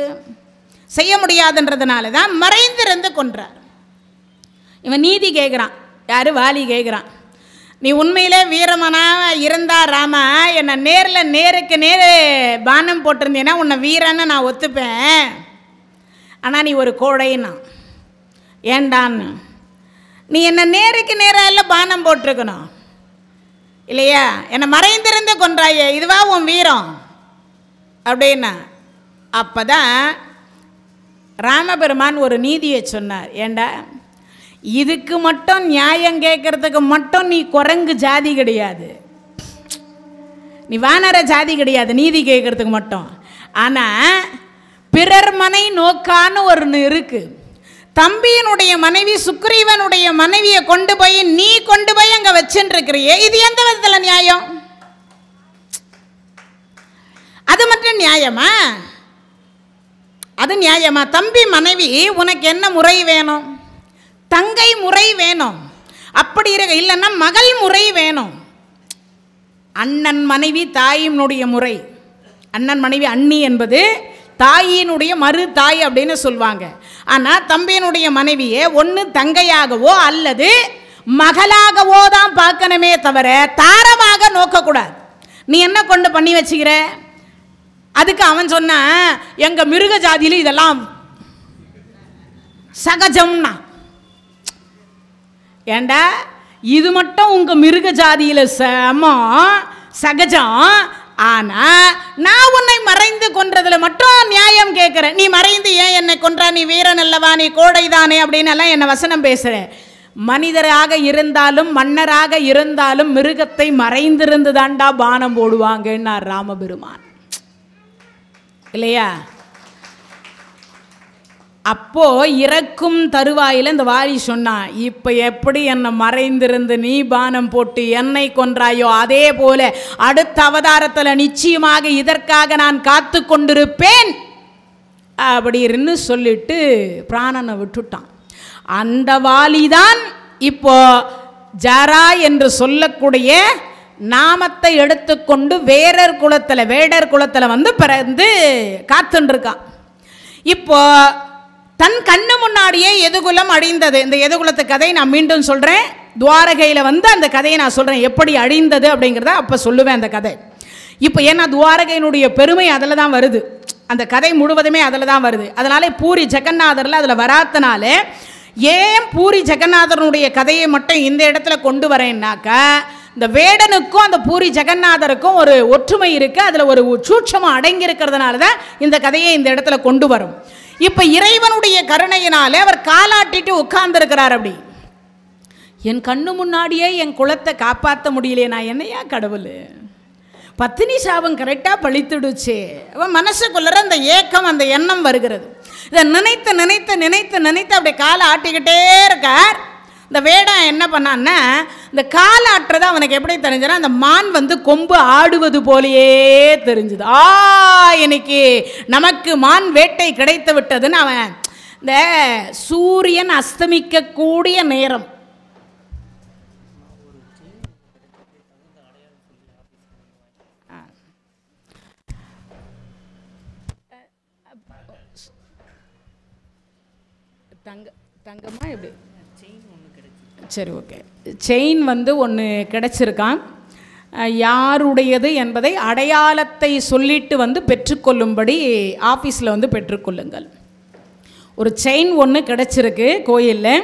செய்ய முடியாதுன்றதுனால தான் மறைந்திருந்து கொன்றார் இவன் நீதி கேட்குறான் யார் வாலி கேட்குறான் நீ உண்மையிலே வீரமனாக இருந்தா ராமா என்னை நேரில் நேருக்கு நேர் பானம் போட்டிருந்தீங்கன்னா உன்னை வீரன்னு நான் ஒத்துப்பேன் ஆனால் நீ ஒரு கோடைன்னா ஏண்டான்னு நீ என்னை நேருக்கு நேராக பானம் போட்டிருக்கணும் இல்லையா என்னை மறைந்திருந்து கொன்றாயே இதுவா உன் வீரம் அப்படின்னா அப்போ தான் ராமபெருமான் ஒரு நீதியை சொன்னார் ஏண்டா இதுக்கு மட்டும் நியாயம் கேட்குறதுக்கு மட்டும் நீ குரங்கு ஜாதி கிடையாது நீ வானர ஜாதி கிடையாது நீதி கேட்கறதுக்கு மட்டும் ஆனால் பிறர் மனை நோக்கான்னு ஒன்று இருக்குது தம்பியினுடைய மனைவி சுக்ரீவனுடைய மனைவியை கொண்டு போய் நீ கொண்டு போய் அங்கே வச்சுருக்கிறியே இது எந்த விதத்தில் நியாயம் அது மட்டும் நியாயமா அது நியாயமா தம்பி மனைவி உனக்கு என்ன முறை வேணும் தங்கை முறை வேணும் அப்படி இருக்க இல்லைன்னா மகள் முறை வேணும் அண்ணன் மனைவி தாயினுடைய முறை அண்ணன் மனைவி அண்ணி என்பது தாயினுடைய மறு தாய் அப்படின்னு சொல்லுவாங்க ஆனால் தம்பியினுடைய மனைவியை ஒன்று தங்கையாகவோ அல்லது மகளாகவோ தான் பார்க்கணுமே தவிர தாரமாக நோக்கக்கூடாது நீ என்ன கொண்டு பண்ணி வச்சுக்கிற அதுக்கு அவன் சொன்னான் எங்கள் மிருக ஜாதியில் இதெல்லாம் சகஜம்னா ஏண்டா இது மட்டும் உங்கள் மிருக ஜாதியில் சமம் சகஜம் ஆனால் நான் உன்னை மறைந்து கொன்றதில் மட்டும் நியாயம் கேட்குறேன் நீ மறைந்து ஏன் என்னை கொன்றா நீ வீரன் அல்லவா நீ கோடைதானே அப்படின்னு எல்லாம் என்னை வசனம் பேசுகிறேன் மனிதராக இருந்தாலும் மன்னராக இருந்தாலும் மிருகத்தை மறைந்திருந்து தாண்டா பானம் போடுவாங்கன்னார் ராமபெருமான் இல்லையா அப்போது இறக்கும் தருவாயில் இந்த வாரி சொன்னான் இப்போ எப்படி என்னை மறைந்திருந்து நீ பானம் போட்டு என்னை கொன்றாயோ அதே போல அடுத்த அவதாரத்தில் நிச்சயமாக இதற்காக நான் காத்து கொண்டிருப்பேன் அப்படின்னு சொல்லிட்டு பிராணனை விட்டுட்டான் அந்த வாலிதான் இப்போ ஜரா என்று சொல்லக்கூடிய நாமத்தை எடுத்துக்கொண்டு வேரர் குலத்தில் வேடர் குலத்தில் வந்து பிறந்து காத்துருக்கான் இப்போ தன் கண்ணு முன்னாடியே எதுகுலம் அழிந்தது இந்த எதுகுலத்து கதை நான் மீண்டும் சொல்கிறேன் துவாரகையில் வந்து அந்த கதையை நான் சொல்கிறேன் எப்படி அழிந்தது அப்படிங்கிறத அப்போ சொல்லுவேன் அந்த கதை இப்போ ஏன்னா துவாரகையினுடைய பெருமை அதில் தான் வருது அந்த கதை முழுவதுமே அதில் தான் வருது அதனாலே பூரி ஜெகநாதரில் அதில் வராத்தனால ஏன் பூரி ஜெகநாதனுடைய கதையை மட்டும் இந்த இடத்துல கொண்டு வரேன்னாக்கா இந்த வேடனுக்கும் அந்த பூரி ஜெகநாதருக்கும் ஒரு ஒற்றுமை இருக்குது அதில் ஒரு சூட்சமாக அடங்கியிருக்கிறதுனால தான் இந்த கதையை இந்த இடத்துல கொண்டு வரும் இப்போ இறைவனுடைய கருணையினால் அவர் காலாட்டிட்டு உட்கார்ந்துருக்கிறார் அப்படி என் கண்ணு முன்னாடியே என் குலத்தை காப்பாற்ற முடியலையே நான் என்னையா கடவுள் பத்தினி சாபம் கரெக்டாக பழித்துடுச்சு அவன் மனசுக்குள்ளற அந்த ஏக்கம் அந்த எண்ணம் வருகிறது இதை நினைத்து நினைத்து நினைத்து நினைத்து அப்படி காலை ஆட்டிக்கிட்டே இருக்கார் இந்த வேடம் என்ன பண்ணான்னா இந்த காலாற்றதை அவனுக்கு எப்படி தெரிஞ்சுன்னா அந்த மான் வந்து கொம்பு ஆடுவது போலேயே தெரிஞ்சுது ஆ இன்னைக்கு நமக்கு மான் வேட்டை கிடைத்து விட்டதுன்னு அவன் இந்த சூரியன் அஸ்தமிக்கக்கூடிய நேரம் தங்க தங்கமா எப்படி சரி ஓகே செயின் வந்து ஒன்று கிடச்சிருக்கான் யாருடையது என்பதை அடையாளத்தை சொல்லிட்டு வந்து பெற்றுக்கொள்ளும்படி ஆஃபீஸில் வந்து பெற்றுக்கொள்ளுங்கள் ஒரு செயின் ஒன்று கிடச்சிருக்கு கோயிலில்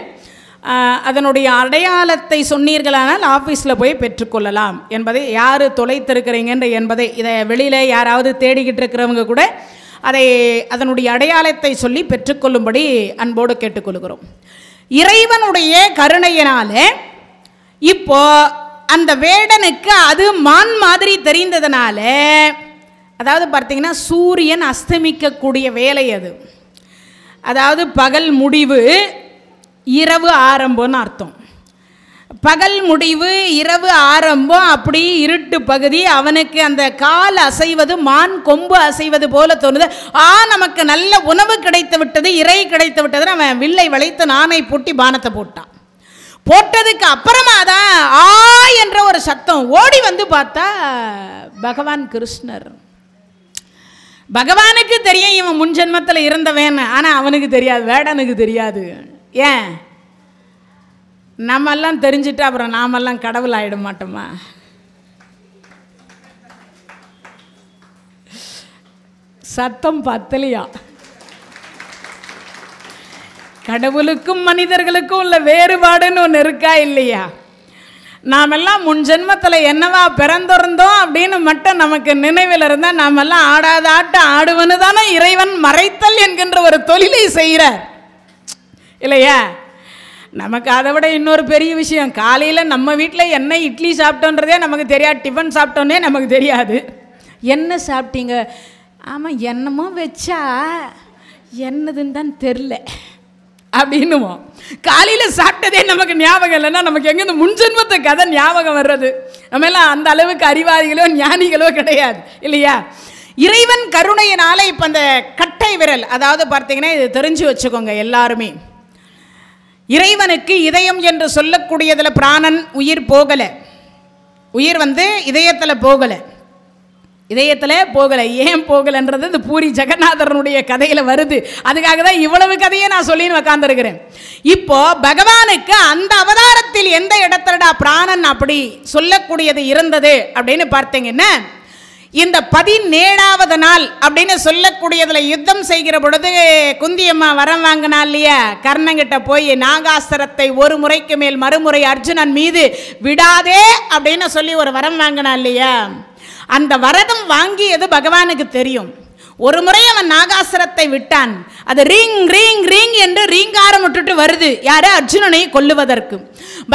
அதனுடைய அடையாளத்தை சொன்னீர்களானால் ஆஃபீஸில் போய் பெற்றுக்கொள்ளலாம் என்பதை யார் தொலைத்திருக்கிறீங்கன்ற என்பதை இதை வெளியில் யாராவது தேடிக்கிட்டு இருக்கிறவங்க கூட அதை அதனுடைய அடையாளத்தை சொல்லி பெற்றுக்கொள்ளும்படி அன்போடு கேட்டுக்கொள்கிறோம் இறைவனுடைய கருணையினாலே இப்போ அந்த வேடனுக்கு அது மான் மாதிரி தெரிந்ததுனால அதாவது பார்த்தீங்கன்னா சூரியன் அஸ்தமிக்கக்கூடிய வேலை அது அதாவது பகல் முடிவு இரவு ஆரம்பம்னு அர்த்தம் பகல் முடிவு இரவு ஆரம்பம் அப்படி இருட்டு பகுதி அவனுக்கு அந்த கால் அசைவது மான் கொம்பு அசைவது போல தோணுது ஆ நமக்கு நல்ல உணவு கிடைத்து விட்டது இறை கிடைத்து விட்டது அவன் வில்லை வளைத்து நானை பூட்டி பானத்தை போட்டான் போட்டதுக்கு அப்புறமா தான் ஆ என்ற ஒரு சத்தம் ஓடி வந்து பார்த்தா பகவான் கிருஷ்ணர் பகவானுக்கு தெரியும் இவன் முன்ஜென்மத்தில் இருந்தவேன்னு ஆனால் அவனுக்கு தெரியாது வேடனுக்கு தெரியாது ஏன் நம்மெல்லாம் தெரிஞ்சுட்டு அப்புறம் நாமெல்லாம் கடவுள் ஆகிட மாட்டோமா சத்தம் பத்தலையா கடவுளுக்கும் மனிதர்களுக்கும் உள்ள வேறுபாடுன்னு ஒன்று இருக்கா இல்லையா நாமெல்லாம் முன் ஜென்மத்தில் என்னவா பிறந்திருந்தோம் அப்படின்னு மட்டும் நமக்கு நினைவில் இருந்தால் நாமெல்லாம் ஆடாத ஆட்ட ஆடுவனு தானே இறைவன் மறைத்தல் என்கின்ற ஒரு தொழிலை செய்கிறார் இல்லையா நமக்கு அதை விட இன்னொரு பெரிய விஷயம் காலையில் நம்ம வீட்டில் என்ன இட்லி சாப்பிட்டோன்றதே நமக்கு தெரியாது டிஃபன் சாப்பிட்டோன்னே நமக்கு தெரியாது என்ன சாப்பிட்டீங்க ஆமாம் என்னமோ வச்சா என்னதுன்னு தான் தெரில அப்படின்னுவோம் காலையில் சாப்பிட்டதே நமக்கு ஞாபகம் இல்லைன்னா நமக்கு எங்கேருந்து முன்ஜென்மத்த கதை ஞாபகம் வர்றது நம்ம எல்லாம் அந்த அளவுக்கு அறிவாதிகளோ ஞானிகளோ கிடையாது இல்லையா இறைவன் கருணையினால இப்போ அந்த கட்டை விரல் அதாவது பார்த்தீங்கன்னா இது தெரிஞ்சு வச்சுக்கோங்க எல்லாருமே இறைவனுக்கு இதயம் என்று சொல்லக்கூடியதில் பிராணன் உயிர் போகலை உயிர் வந்து இதயத்தில் போகலை இதயத்தில் போகலை ஏன் போகலைன்றது இந்த பூரி ஜெகநாதரனுடைய கதையில் வருது அதுக்காக தான் இவ்வளவு கதையை நான் சொல்லின்னு உக்காந்துருக்கிறேன் இப்போ பகவானுக்கு அந்த அவதாரத்தில் எந்த இடத்துலடா பிராணன் அப்படி சொல்லக்கூடியது இருந்தது அப்படின்னு பார்த்தீங்கன்னா இந்த பதினேழாவது நாள் அப்படின்னு சொல்லக்கூடியதில் யுத்தம் செய்கிற பொழுது குந்தியம்மா வரம் வாங்கினா இல்லையா கர்ணங்கிட்ட போய் நாகாஸ்திரத்தை ஒரு முறைக்கு மேல் மறுமுறை அர்ஜுனன் மீது விடாதே அப்படின்னு சொல்லி ஒரு வரம் வாங்கினா இல்லையா அந்த வரதம் வாங்கியது பகவானுக்கு தெரியும் ஒரு முறை அவன் நாகாசுரத்தை விட்டான் அது ரீங் ரீங் ரீங் என்று ரீங்காரம் விட்டுட்டு வருது யாரு அர்ஜுனனை கொல்லுவதற்கு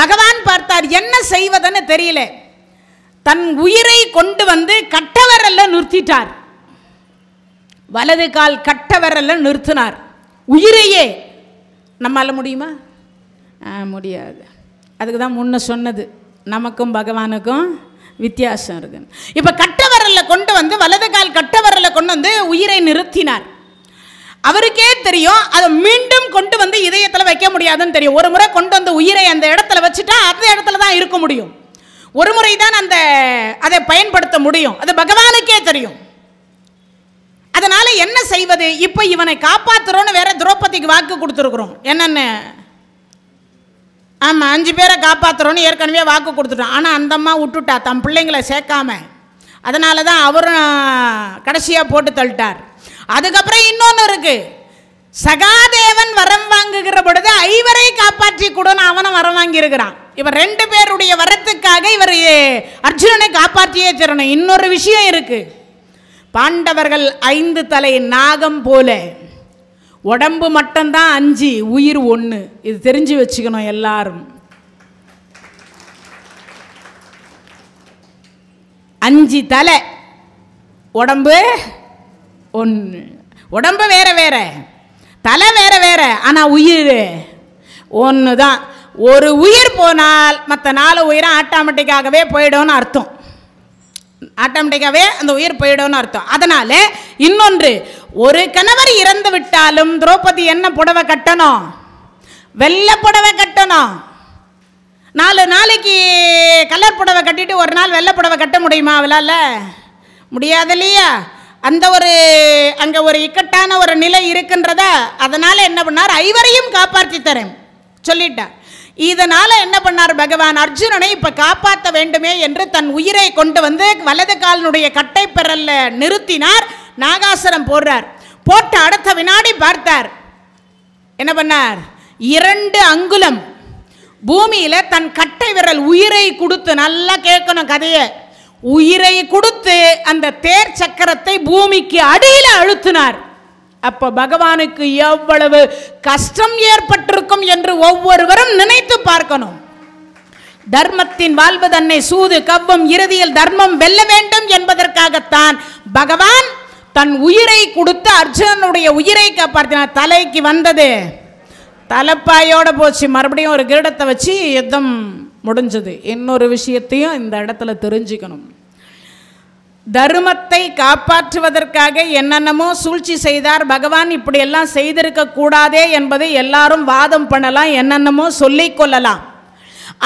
பகவான் பார்த்தார் என்ன செய்வதுன்னு தெரியல தன் உயிரை கொண்டு வந்து கட்டவரல்ல நிறுத்திட்டார் வலது கால் கட்டவரல்ல நிறுத்தினார் உயிரையே நம்மால் முடியுமா முடியாது அதுக்கு தான் முன்ன சொன்னது நமக்கும் பகவானுக்கும் வித்தியாசம் இருக்கு இப்போ கட்டவரல்ல கொண்டு வந்து வலது கால் கட்டவரல்ல கொண்டு வந்து உயிரை நிறுத்தினார் அவருக்கே தெரியும் அதை மீண்டும் கொண்டு வந்து இதயத்தில் வைக்க முடியாதுன்னு தெரியும் ஒரு முறை கொண்டு வந்து உயிரை அந்த இடத்துல வச்சுட்டா அந்த இடத்துல தான் இருக்க முடியும் ஒரு முறை தான் அந்த அதை பயன்படுத்த முடியும் அது பகவானுக்கே தெரியும் அதனால என்ன செய்வது இப்போ இவனை காப்பாத்துறோன்னு வேற திரௌபதிக்கு வாக்கு கொடுத்துருக்குறோம் என்னென்ன ஆமாம் அஞ்சு பேரை காப்பாற்றுறோன்னு ஏற்கனவே வாக்கு கொடுத்துட்டோம் ஆனால் அந்த அம்மா விட்டுட்டா தம் பிள்ளைங்களை சேர்க்காம அதனால தான் அவரும் கடைசியாக போட்டு தள்ளிட்டார் அதுக்கப்புறம் இன்னொன்று இருக்குது சகாதேவன் வரம் வாங்குகிற பொழுது ஐவரை காப்பாற்றி கூட அவனும் வரம் வாங்கியிருக்கிறான் இவர் ரெண்டு பேருடைய வரத்துக்காக இவர் அர்ஜுனனை காப்பாற்றியே தரணும் இன்னொரு விஷயம் இருக்கு பாண்டவர்கள் ஐந்து தலை நாகம் போல உடம்பு மட்டும்தான் அஞ்சு உயிர் ஒன்று இது தெரிஞ்சு வச்சுக்கணும் எல்லாரும் அஞ்சு தலை உடம்பு ஒன்று உடம்பு வேற வேற தலை வேற வேற ஆனால் உயிர் ஒன்று தான் ஒரு உயிர் போனால் மற்ற நாலு உயிரும் ஆட்டோமேட்டிக்காகவே போயிடும்னு அர்த்தம் ஆட்டோமேட்டிக்காகவே அந்த உயிர் போயிடும்னு அர்த்தம் அதனால் இன்னொன்று ஒரு கணவர் இறந்து விட்டாலும் திரௌபதி என்ன புடவை கட்டணும் வெள்ளை புடவை கட்டணும் நாலு நாளைக்கு கலர் புடவை கட்டிட்டு ஒரு நாள் வெள்ளை புடவை கட்ட முடியுமா அவளால் முடியாது இல்லையா அந்த ஒரு அங்கே ஒரு இக்கட்டான ஒரு நிலை இருக்குன்றத அதனால் என்ன பண்ணார் ஐவரையும் காப்பாற்றி தரேன் சொல்லிட்டேன் இதனால் என்ன பண்ணார் பகவான் அர்ஜுனனை இப்போ காப்பாற்ற வேண்டுமே என்று தன் உயிரை கொண்டு வந்து வலது காலினுடைய கட்டை பெறல்ல நிறுத்தினார் நாகாசுரம் போடுறார் போட்ட அடுத்த வினாடி பார்த்தார் என்ன பண்ணார் இரண்டு அங்குலம் பூமியில் தன் கட்டை விரல் உயிரை கொடுத்து நல்லா கேட்கணும் கதையை உயிரை கொடுத்து அந்த தேர் சக்கரத்தை பூமிக்கு அடியில் அழுத்தினார் அப்போ பகவானுக்கு எவ்வளவு கஷ்டம் ஏற்பட்டிருக்கும் என்று ஒவ்வொருவரும் நினைத்து பார்க்கணும் தர்மத்தின் வாழ்வு தன்னை சூது கவ்வம் இறுதியில் தர்மம் வெல்ல வேண்டும் என்பதற்காகத்தான் பகவான் தன் உயிரை கொடுத்து அர்ஜுனனுடைய உயிரை காப்பாற்றின தலைக்கு வந்தது தலைப்பாயோட போச்சு மறுபடியும் ஒரு கிரீடத்தை வச்சு யுத்தம் முடிஞ்சது இன்னொரு விஷயத்தையும் இந்த இடத்துல தெரிஞ்சுக்கணும் தர்மத்தை காப்பாற்றுவதற்காக என்னென்னமோ சூழ்ச்சி செய்தார் பகவான் இப்படியெல்லாம் செய்திருக்க கூடாதே என்பதை எல்லாரும் வாதம் பண்ணலாம் என்னென்னமோ சொல்லிக் கொள்ளலாம்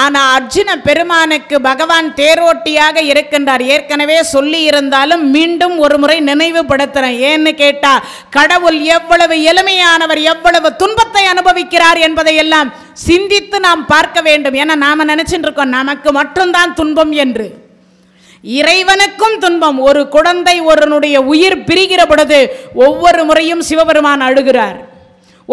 ஆனால் அர்ஜுன பெருமானுக்கு பகவான் தேரோட்டியாக இருக்கின்றார் ஏற்கனவே சொல்லி இருந்தாலும் மீண்டும் ஒரு முறை நினைவுபடுத்துகிறேன் ஏன்னு கேட்டா கடவுள் எவ்வளவு எளிமையானவர் எவ்வளவு துன்பத்தை அனுபவிக்கிறார் என்பதை எல்லாம் சிந்தித்து நாம் பார்க்க வேண்டும் என நாம் நினச்சிட்டு இருக்கோம் நமக்கு மட்டும்தான் துன்பம் என்று இறைவனுக்கும் துன்பம் ஒரு குழந்தை ஒருவனுடைய உயிர் பிரிகிற பொழுது ஒவ்வொரு முறையும் சிவபெருமான் அழுகிறார்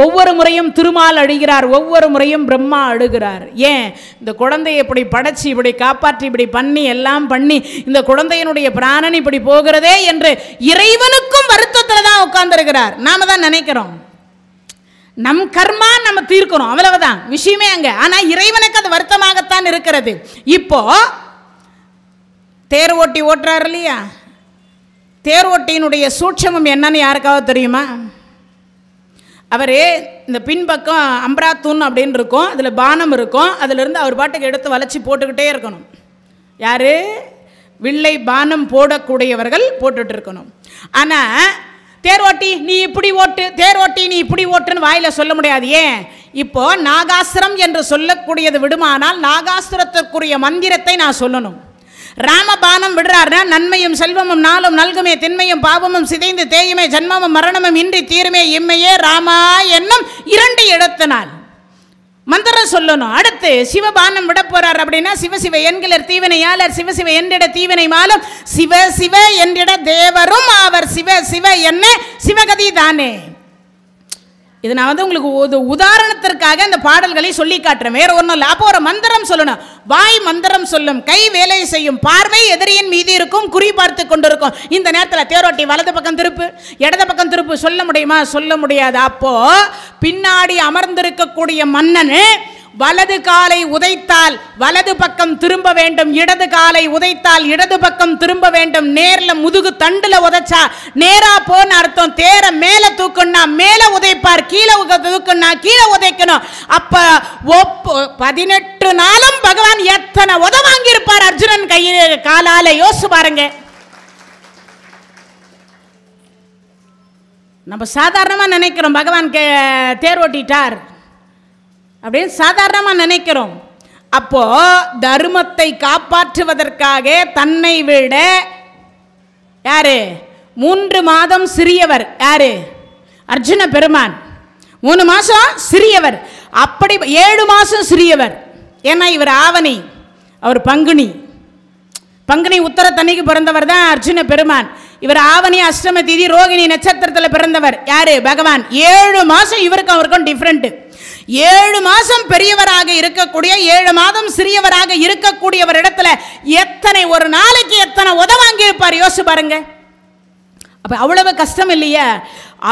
ஒவ்வொரு முறையும் திருமால் அழுகிறார் ஒவ்வொரு முறையும் பிரம்மா அழுகிறார் ஏன் இந்த குழந்தையை இப்படி படைச்சி இப்படி காப்பாற்றி இப்படி பண்ணி எல்லாம் பண்ணி இந்த குழந்தையினுடைய பிராணன் இப்படி போகிறதே என்று இறைவனுக்கும் வருத்தத்தில் தான் உட்கார்ந்துருக்கிறார் நாம் தான் நினைக்கிறோம் நம் கர்மா நம்ம தீர்க்கிறோம் அவ்வளவுதான் விஷயமே அங்கே ஆனால் இறைவனுக்கு அது வருத்தமாகத்தான் இருக்கிறது இப்போது தேர் ஓட்டி ஓட்டுறார் இல்லையா தேர் ஓட்டியினுடைய சூட்சமம் என்னன்னு யாருக்காவது தெரியுமா அவர் இந்த பின்பக்கம் அம்பராத்தூண் அப்படின்னு இருக்கும் அதில் பானம் இருக்கும் அதிலிருந்து அவர் பாட்டுக்கு எடுத்து வளைச்சி போட்டுக்கிட்டே இருக்கணும் யார் வில்லை பானம் போடக்கூடியவர்கள் போட்டுட்டு இருக்கணும் ஆனால் தேர் ஓட்டி நீ இப்படி ஓட்டு தேர் ஓட்டி நீ இப்படி ஓட்டுன்னு வாயில் சொல்ல முடியாது ஏன் இப்போது நாகாசுரம் என்று சொல்லக்கூடியது விடுமானால் நாகாசுரத்திற்குரிய மந்திரத்தை நான் சொல்லணும் ராமபானம் விடுறாருனா நன்மையும் செல்வமும் நாளும் நல்குமே திண்மையும் பாவமும் சிதைந்து தேயுமே ஜன்மமும் மரணமும் இன்றி தீருமே இம்மையே ராமா என்னும் இரண்டு இடத்தினால் மந்திரம் சொல்லணும் அடுத்து சிவபானம் விட போறார் அப்படின்னா சிவசிவ என்கிற தீவினையாளர் சிவசிவ என்றிட தீவினை மாலும் சிவ சிவ என்றிட தேவரும் அவர் சிவ சிவ என்ன சிவகதி தானே இது நான் வந்து உங்களுக்கு ஒரு உதாரணத்திற்காக அந்த பாடல்களை சொல்லி காட்டுறேன் வேற ஒன்றும் இல்லை அப்போ ஒரு மந்திரம் சொல்லணும் வாய் மந்திரம் சொல்லும் கை வேலை செய்யும் பார்வை எதிரியின் மீதி இருக்கும் குறி பார்த்து கொண்டிருக்கும் இந்த நேரத்தில் தேரோட்டி வலது பக்கம் திருப்பு இடது பக்கம் திருப்பு சொல்ல முடியுமா சொல்ல முடியாது அப்போ பின்னாடி அமர்ந்திருக்கக்கூடிய மன்னன் வலது காலை உதைத்தால் வலது பக்கம் திரும்ப வேண்டும் இடது காலை உதைத்தால் இடது பக்கம் திரும்ப வேண்டும் நேரில் முதுகு தண்டில் உதைச்சா நேரா போன அர்த்தம் தேரை மேலே தூக்குன்னா மேலே உதைப்பார் கீழே தூக்குன்னா கீழே உதைக்கணும் அப்போ ஒப்பு பதினெட்டு நாளும் பகவான் எத்தனை உத வாங்கியிருப்பார் அர்ஜுனன் கையில் காலால் யோசிச்சு பாருங்க நம்ம சாதாரணமாக நினைக்கிறோம் பகவான் கே தேர் ஓட்டிட்டார் அப்படின்னு சாதாரணமாக நினைக்கிறோம் அப்போது தர்மத்தை காப்பாற்றுவதற்காக தன்னை விட யாரு மூன்று மாதம் சிறியவர் யாரு அர்ஜுன பெருமான் மூணு மாதம் சிறியவர் அப்படி ஏழு மாதம் சிறியவர் ஏன்னா இவர் ஆவணி அவர் பங்குனி பங்குனி உத்தரத்தன்னைக்கு பிறந்தவர் தான் அர்ஜுன பெருமான் இவர் ஆவணி அஷ்டம திதி ரோகிணி நட்சத்திரத்தில் பிறந்தவர் யாரு பகவான் ஏழு மாதம் இவருக்கும் அவருக்கும் டிஃப்ரெண்ட் ஏழு மாதம் பெரியவராக இருக்கக்கூடிய ஏழு மாதம் சிறியவராக இருக்கக்கூடியவர் இடத்துல எத்தனை ஒரு நாளைக்கு எத்தனை உதவாங்க இருப்பார் யோசிச்சு பாருங்க அப்போ அவ்வளவு கஷ்டம் இல்லையா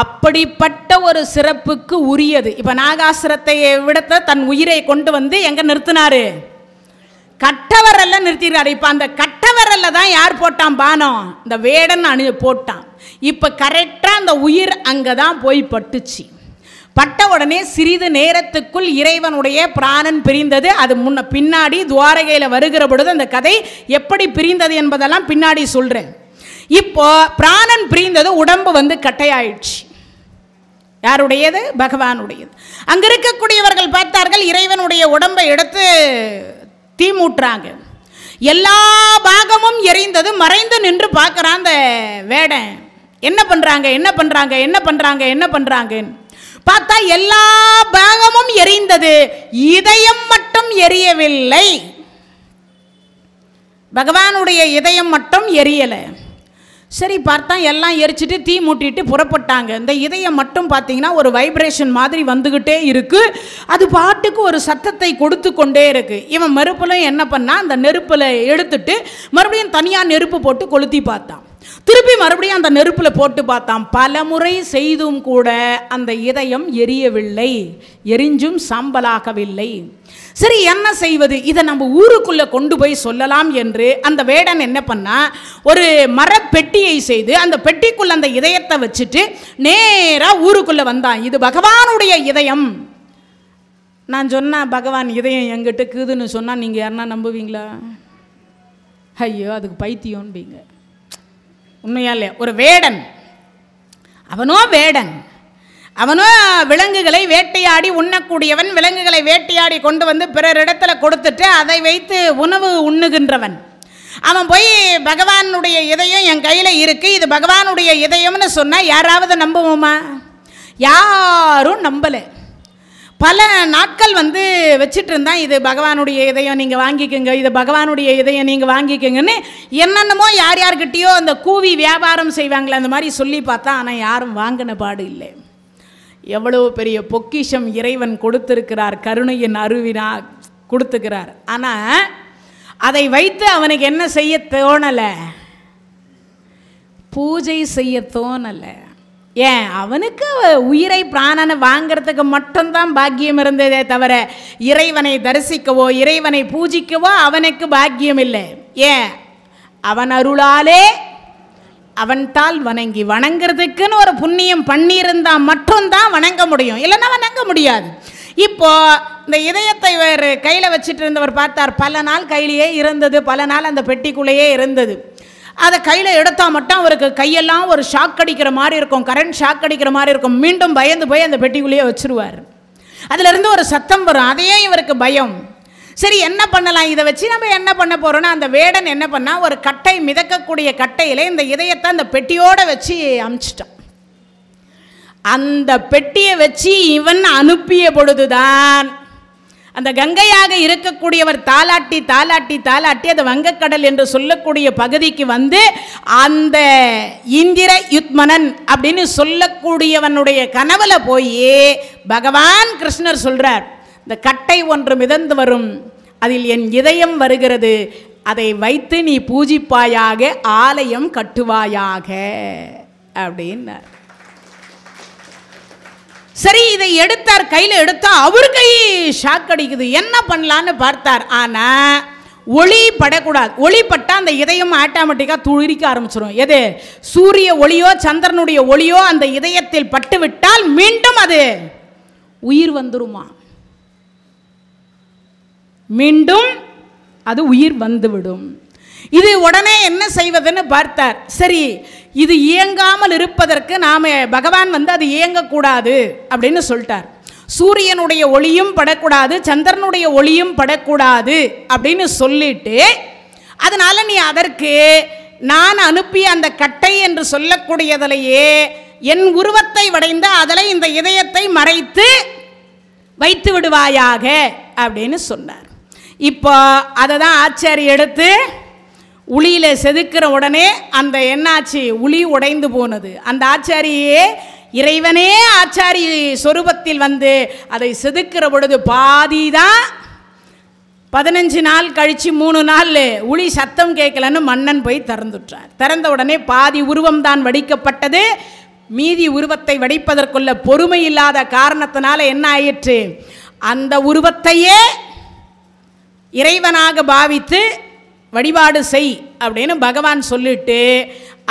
அப்படிப்பட்ட ஒரு சிறப்புக்கு உரியது இப்போ நாகாசுரத்தை விடத்த தன் உயிரை கொண்டு வந்து எங்கே நிறுத்தினாரு கட்டவரல்ல நிறுத்திடுறாரு இப்போ அந்த கட்டவரல்ல தான் யார் போட்டான் பானம் இந்த வேடன் அணி போட்டான் இப்போ கரெக்டாக அந்த உயிர் அங்கே தான் போய் பட்டுச்சு பட்ட உடனே சிறிது நேரத்துக்குள் இறைவனுடைய பிராணன் பிரிந்தது அது முன்ன பின்னாடி துவாரகையில் வருகிற பொழுது அந்த கதை எப்படி பிரிந்தது என்பதெல்லாம் பின்னாடி சொல்கிறேன் இப்போ பிராணன் பிரிந்தது உடம்பு வந்து கட்டையாயிடுச்சு யாருடையது பகவானுடையது அங்கே இருக்கக்கூடியவர்கள் பார்த்தார்கள் இறைவனுடைய உடம்பை எடுத்து தீ மூட்டுறாங்க எல்லா பாகமும் எரிந்தது மறைந்து நின்று பார்க்குறான் அந்த வேடன் என்ன பண்ணுறாங்க என்ன பண்ணுறாங்க என்ன பண்ணுறாங்க என்ன பண்ணுறாங்க பார்த்தா எல்லா பாகமும் எரிந்தது இதயம் மட்டும் எரியவில்லை பகவானுடைய இதயம் மட்டும் எரியலை சரி பார்த்தா எல்லாம் எரிச்சிட்டு தீ மூட்டிட்டு புறப்பட்டாங்க இந்த இதயம் மட்டும் பார்த்தீங்கன்னா ஒரு வைப்ரேஷன் மாதிரி வந்துக்கிட்டே இருக்குது அது பாட்டுக்கு ஒரு சத்தத்தை கொடுத்து கொண்டே இருக்குது இவன் மறுப்புலையும் என்ன பண்ணால் அந்த நெருப்பில் எடுத்துட்டு மறுபடியும் தனியாக நெருப்பு போட்டு கொளுத்தி பார்த்தான் திருப்பி மறுபடியும் அந்த நெருப்பில் போட்டு பார்த்தான் பல முறை செய்தும் கூட அந்த இதயம் எரியவில்லை எரிஞ்சும் சாம்பலாகவில்லை சரி என்ன செய்வது இதை நம்ம ஊருக்குள்ளே கொண்டு போய் சொல்லலாம் என்று அந்த வேடன் என்ன பண்ணா ஒரு மரப்பெட்டியை செய்து அந்த பெட்டிக்குள்ள அந்த இதயத்தை வச்சுட்டு நேராக ஊருக்குள்ளே வந்தான் இது பகவானுடைய இதயம் நான் சொன்ன பகவான் இதயம் எங்கிட்ட இருக்குதுன்னு சொன்னால் நீங்கள் யாருன்னா நம்புவீங்களா ஐயோ அதுக்கு பைத்தியம்பீங்க உண்மையா இல்லையா ஒரு வேடன் அவனோ வேடன் அவனோ விலங்குகளை வேட்டையாடி உண்ணக்கூடியவன் விலங்குகளை வேட்டையாடி கொண்டு வந்து பிறரிடத்தில் கொடுத்துட்டு அதை வைத்து உணவு உண்ணுகின்றவன் அவன் போய் பகவானுடைய இதயம் என் கையில் இருக்குது இது பகவானுடைய இதயம்னு சொன்னால் யாராவது நம்புவோமா யாரும் நம்பலை பல நாட்கள் வந்து வச்சுட்டு இருந்தேன் இது பகவானுடைய இதயம் நீங்கள் வாங்கிக்கோங்க இது பகவானுடைய இதயம் நீங்கள் வாங்கிக்கோங்கன்னு என்னென்னமோ யார் யார்கிட்டேயோ அந்த கூவி வியாபாரம் செய்வாங்களே அந்த மாதிரி சொல்லி பார்த்தா ஆனால் யாரும் வாங்கின பாடு இல்லை எவ்வளோ பெரிய பொக்கிஷம் இறைவன் கொடுத்துருக்கிறார் கருணையின் அருவினா கொடுத்துக்கிறார் ஆனால் அதை வைத்து அவனுக்கு என்ன செய்ய தோணலை பூஜை செய்ய தோணலை ஏன் அவனுக்கு உயிரை பிராணனை வாங்கிறதுக்கு மட்டும்தான் பாக்கியம் இருந்ததே தவிர இறைவனை தரிசிக்கவோ இறைவனை பூஜிக்கவோ அவனுக்கு பாக்கியம் இல்லை ஏன் அவன் அருளாலே அவன்தால் வணங்கி வணங்குறதுக்குன்னு ஒரு புண்ணியம் பண்ணியிருந்தால் மட்டும்தான் வணங்க முடியும் இல்லைன்னா வணங்க முடியாது இப்போது இந்த இதயத்தை வேறு கையில் வச்சுட்டு இருந்தவர் பார்த்தார் பல நாள் கையிலேயே இருந்தது பல நாள் அந்த பெட்டிக்குள்ளேயே இருந்தது அதை கையில் எடுத்தால் மட்டும் அவருக்கு கையெல்லாம் ஒரு ஷாக் அடிக்கிற மாதிரி இருக்கும் கரண்ட் ஷாக் அடிக்கிற மாதிரி இருக்கும் மீண்டும் பயந்து போய் அந்த பெட்டிக்குள்ளேயே வச்சுருவார் அதுலேருந்து ஒரு சத்தம் வரும் அதையே இவருக்கு பயம் சரி என்ன பண்ணலாம் இதை வச்சு நம்ம என்ன பண்ண போகிறோன்னா அந்த வேடன் என்ன பண்ணால் ஒரு கட்டை மிதக்கக்கூடிய கட்டையில் இந்த இதயத்தை அந்த பெட்டியோடு வச்சு அமுச்சிட்டோம் அந்த பெட்டியை வச்சு இவன் அனுப்பிய பொழுதுதான் அந்த கங்கையாக இருக்கக்கூடியவர் தாலாட்டி தாலாட்டி தாலாட்டி அது வங்கக்கடல் என்று சொல்லக்கூடிய பகுதிக்கு வந்து அந்த இந்திர யுத்மனன் அப்படின்னு சொல்லக்கூடியவனுடைய கனவுல போய் பகவான் கிருஷ்ணர் சொல்கிறார் இந்த கட்டை ஒன்று மிதந்து வரும் அதில் என் இதயம் வருகிறது அதை வைத்து நீ பூஜிப்பாயாக ஆலயம் கட்டுவாயாக அப்படின்னார் சரி இதை எடுத்தார் கையில் எடுத்தால் அவர் கை ஷாக் அடிக்குது என்ன பண்ணலான்னு பார்த்தார் ஆனால் ஒளி படக்கூடாது ஒளி பட்டால் அந்த இதயம் ஆட்டோமேட்டிக்காக துளிரிக்க ஆரம்பிச்சிடும் எது சூரிய ஒளியோ சந்திரனுடைய ஒளியோ அந்த இதயத்தில் பட்டுவிட்டால் மீண்டும் அது உயிர் வந்துருமா மீண்டும் அது உயிர் வந்துவிடும் இது உடனே என்ன செய்வதுன்னு பார்த்தார் சரி இது இயங்காமல் இருப்பதற்கு நாம் பகவான் வந்து அது இயங்கக்கூடாது அப்படின்னு சொல்லிட்டார் சூரியனுடைய ஒளியும் படக்கூடாது சந்திரனுடைய ஒளியும் படக்கூடாது அப்படின்னு சொல்லிட்டு அதனால் நீ அதற்கு நான் அனுப்பிய அந்த கட்டை என்று சொல்லக்கூடியதிலேயே என் உருவத்தை வடைந்த அதில் இந்த இதயத்தை மறைத்து வைத்து விடுவாயாக அப்படின்னு சொன்னார் இப்போ அதை தான் ஆச்சாரி எடுத்து உளியில் செதுக்கிற உடனே அந்த என்னாச்சு உளி உடைந்து போனது அந்த ஆச்சாரியே இறைவனே ஆச்சாரி சொரூபத்தில் வந்து அதை செதுக்கிற பொழுது பாதி தான் பதினஞ்சு நாள் கழித்து மூணு நாள் உளி சத்தம் கேட்கலன்னு மன்னன் போய் திறந்துட்டார் திறந்த உடனே பாதி உருவம் தான் வடிக்கப்பட்டது மீதி உருவத்தை வடிப்பதற்குள்ள பொறுமை இல்லாத காரணத்தினால என்ன ஆயிற்று அந்த உருவத்தையே இறைவனாக பாவித்து வழிபாடு செய் அப்படின்னு பகவான் சொல்லிட்டு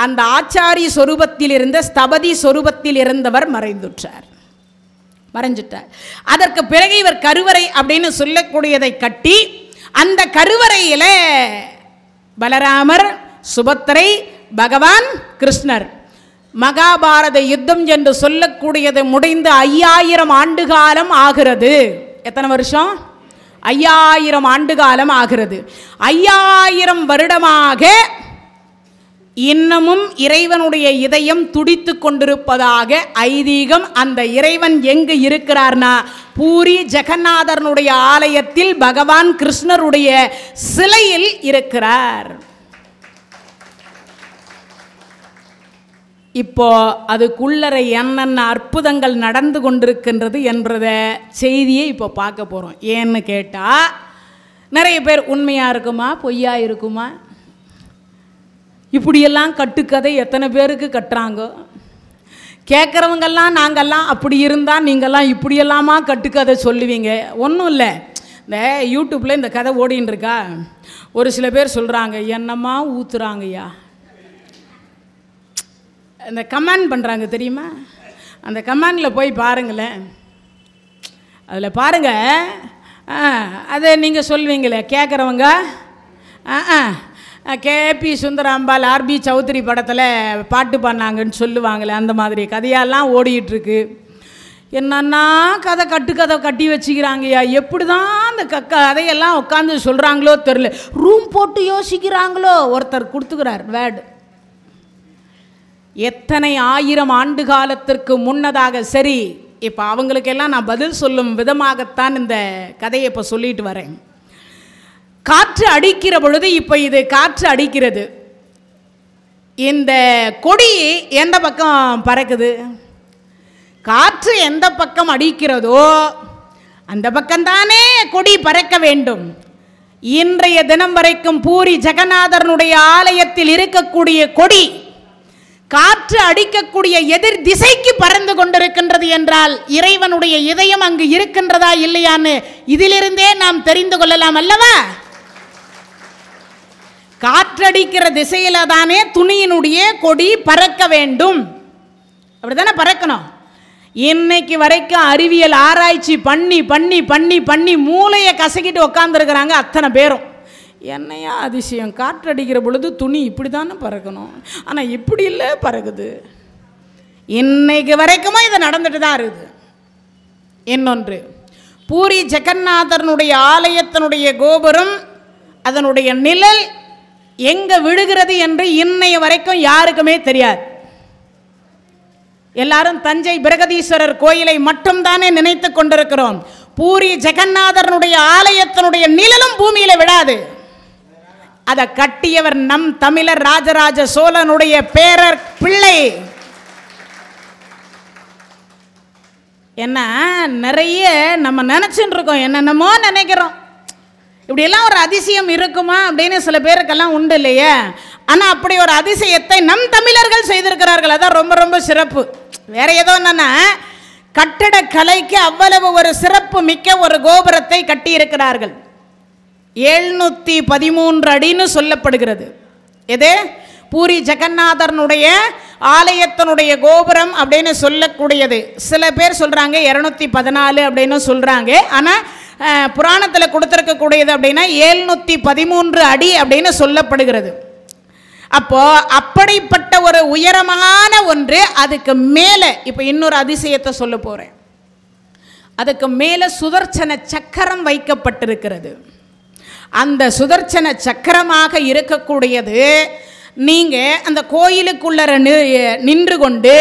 அந்த ஆச்சாரி சொரூபத்தில் இருந்த ஸ்தபதி சொரூபத்தில் இருந்தவர் மறைந்துட்டார் மறைஞ்சிட்டார் அதற்கு பிறகு இவர் கருவறை அப்படின்னு சொல்லக்கூடியதை கட்டி அந்த கருவறையில் பலராமர் சுபத்திரை பகவான் கிருஷ்ணர் மகாபாரத யுத்தம் என்று சொல்லக்கூடியது முடிந்து ஐயாயிரம் ஆண்டு காலம் ஆகிறது எத்தனை வருஷம் ஐயாயிரம் ஆண்டு காலம் ஆகிறது ஐயாயிரம் வருடமாக இன்னமும் இறைவனுடைய இதயம் துடித்து கொண்டிருப்பதாக ஐதீகம் அந்த இறைவன் எங்கு இருக்கிறார்னா பூரி ஜெகநாதர்னுடைய ஆலயத்தில் பகவான் கிருஷ்ணருடைய சிலையில் இருக்கிறார் இப்போ அதுக்குள்ளரை என்னென்ன அற்புதங்கள் நடந்து கொண்டிருக்கின்றது என்றத செய்தியை இப்போ பார்க்க போகிறோம் ஏன்னு கேட்டால் நிறைய பேர் உண்மையாக இருக்குமா பொய்யா இருக்குமா இப்படியெல்லாம் கட்டுக்கதை எத்தனை பேருக்கு கட்டுறாங்க கேட்குறவங்கெல்லாம் நாங்கள்லாம் அப்படி இருந்தால் நீங்கள்லாம் இப்படியெல்லாமா கட்டுக்கதை சொல்லுவீங்க ஒன்றும் இல்லை இந்த யூடியூப்பில் இந்த கதை ஓடின்னு இருக்கா ஒரு சில பேர் சொல்கிறாங்க என்னம்மா ஊற்றுறாங்கய்யா அந்த கமாண்ட் பண்ணுறாங்க தெரியுமா அந்த கமாண்டில் போய் பாருங்களேன் அதில் பாருங்கள் அதை நீங்கள் சொல்வீங்களே கேட்குறவங்க ஆ கேபி சுந்தராம்பாள் ஆர்பி சௌத்ரி படத்தில் பாட்டு பண்ணாங்கன்னு சொல்லுவாங்களே அந்த மாதிரி கதையெல்லாம் ஓடிட்டுருக்கு என்னென்னா கதை கட்டுக்கதை கட்டி வச்சுக்கிறாங்கய்யா எப்படி தான் அந்த க கதையெல்லாம் உட்காந்து சொல்கிறாங்களோ தெரில ரூம் போட்டு யோசிக்கிறாங்களோ ஒருத்தர் கொடுத்துக்கிறார் வேர்டு எத்தனை ஆயிரம் ஆண்டு காலத்திற்கு முன்னதாக சரி இப்போ அவங்களுக்கெல்லாம் நான் பதில் சொல்லும் விதமாகத்தான் இந்த கதையை இப்போ சொல்லிட்டு வரேன் காற்று அடிக்கிற பொழுது இப்போ இது காற்று அடிக்கிறது இந்த கொடி எந்த பக்கம் பறக்குது காற்று எந்த பக்கம் அடிக்கிறதோ அந்த பக்கம்தானே கொடி பறக்க வேண்டும் இன்றைய தினம் வரைக்கும் பூரி ஜெகநாதரனுடைய ஆலயத்தில் இருக்கக்கூடிய கொடி காற்று அடிக்கக்கூடிய எதிர் திசைக்கு பறந்து கொண்டிருக்கின்றது என்றால் இறைவனுடைய இதயம் அங்கு இருக்கின்றதா இல்லையான்னு இதிலிருந்தே நாம் தெரிந்து கொள்ளலாம் அல்லவா காற்றடிக்கிற திசையில தானே துணியினுடைய கொடி பறக்க வேண்டும் அப்படிதானே பறக்கணும் இன்னைக்கு வரைக்கும் அறிவியல் ஆராய்ச்சி பண்ணி பண்ணி பண்ணி பண்ணி மூளையை கசக்கிட்டு உக்காந்துருக்கிறாங்க அத்தனை பேரும் என்னையா அதிசயம் காற்றடிக்கிற பொழுது துணி இப்படி தானே பறக்கணும் ஆனால் இப்படி இல்லை பறகுது இன்னைக்கு வரைக்குமே இது நடந்துட்டு தான் இருக்குது இன்னொன்று பூரி ஜெகநாதனுடைய ஆலயத்தினுடைய கோபுரம் அதனுடைய நிழல் எங்கே விழுகிறது என்று இன்னைய வரைக்கும் யாருக்குமே தெரியாது எல்லாரும் தஞ்சை பிரகதீஸ்வரர் கோயிலை மட்டும்தானே நினைத்து கொண்டிருக்கிறோம் பூரி ஜெகநாதனுடைய ஆலயத்தினுடைய நிழலும் பூமியில் விடாது அதை கட்டியவர் நம் தமிழர் ராஜராஜ சோழனுடைய பேரர் பிள்ளை ஏன்னா நிறைய நம்ம நினச்சின்னு இருக்கோம் என்னென்னமோ நினைக்கிறோம் இப்படியெல்லாம் ஒரு அதிசயம் இருக்குமா அப்படின்னு சில பேருக்கெல்லாம் உண்டு இல்லையா ஆனால் அப்படி ஒரு அதிசயத்தை நம் தமிழர்கள் செய்திருக்கிறார்கள் அதான் ரொம்ப ரொம்ப சிறப்பு வேற ஏதோ என்னன்னா கட்டடக்கலைக்கு அவ்வளவு ஒரு சிறப்பு மிக்க ஒரு கோபுரத்தை கட்டியிருக்கிறார்கள் எழுநூற்றி பதிமூன்று அடின்னு சொல்லப்படுகிறது எது பூரி ஜெகநாதனுடைய ஆலயத்தினுடைய கோபுரம் அப்படின்னு சொல்லக்கூடியது சில பேர் சொல்கிறாங்க இரநூத்தி பதினாலு அப்படின்னு சொல்கிறாங்க ஆனால் புராணத்தில் கொடுத்துருக்கக்கூடியது அப்படின்னா ஏழ்நூற்றி பதிமூன்று அடி அப்படின்னு சொல்லப்படுகிறது அப்போது அப்படிப்பட்ட ஒரு உயரமான ஒன்று அதுக்கு மேலே இப்போ இன்னொரு அதிசயத்தை சொல்ல போகிறேன் அதுக்கு மேலே சுதர்சன சக்கரம் வைக்கப்பட்டிருக்கிறது அந்த சுதர்சன சக்கரமாக இருக்கக்கூடியது நீங்கள் அந்த கோயிலுக்குள்ளே நின்று கொண்டு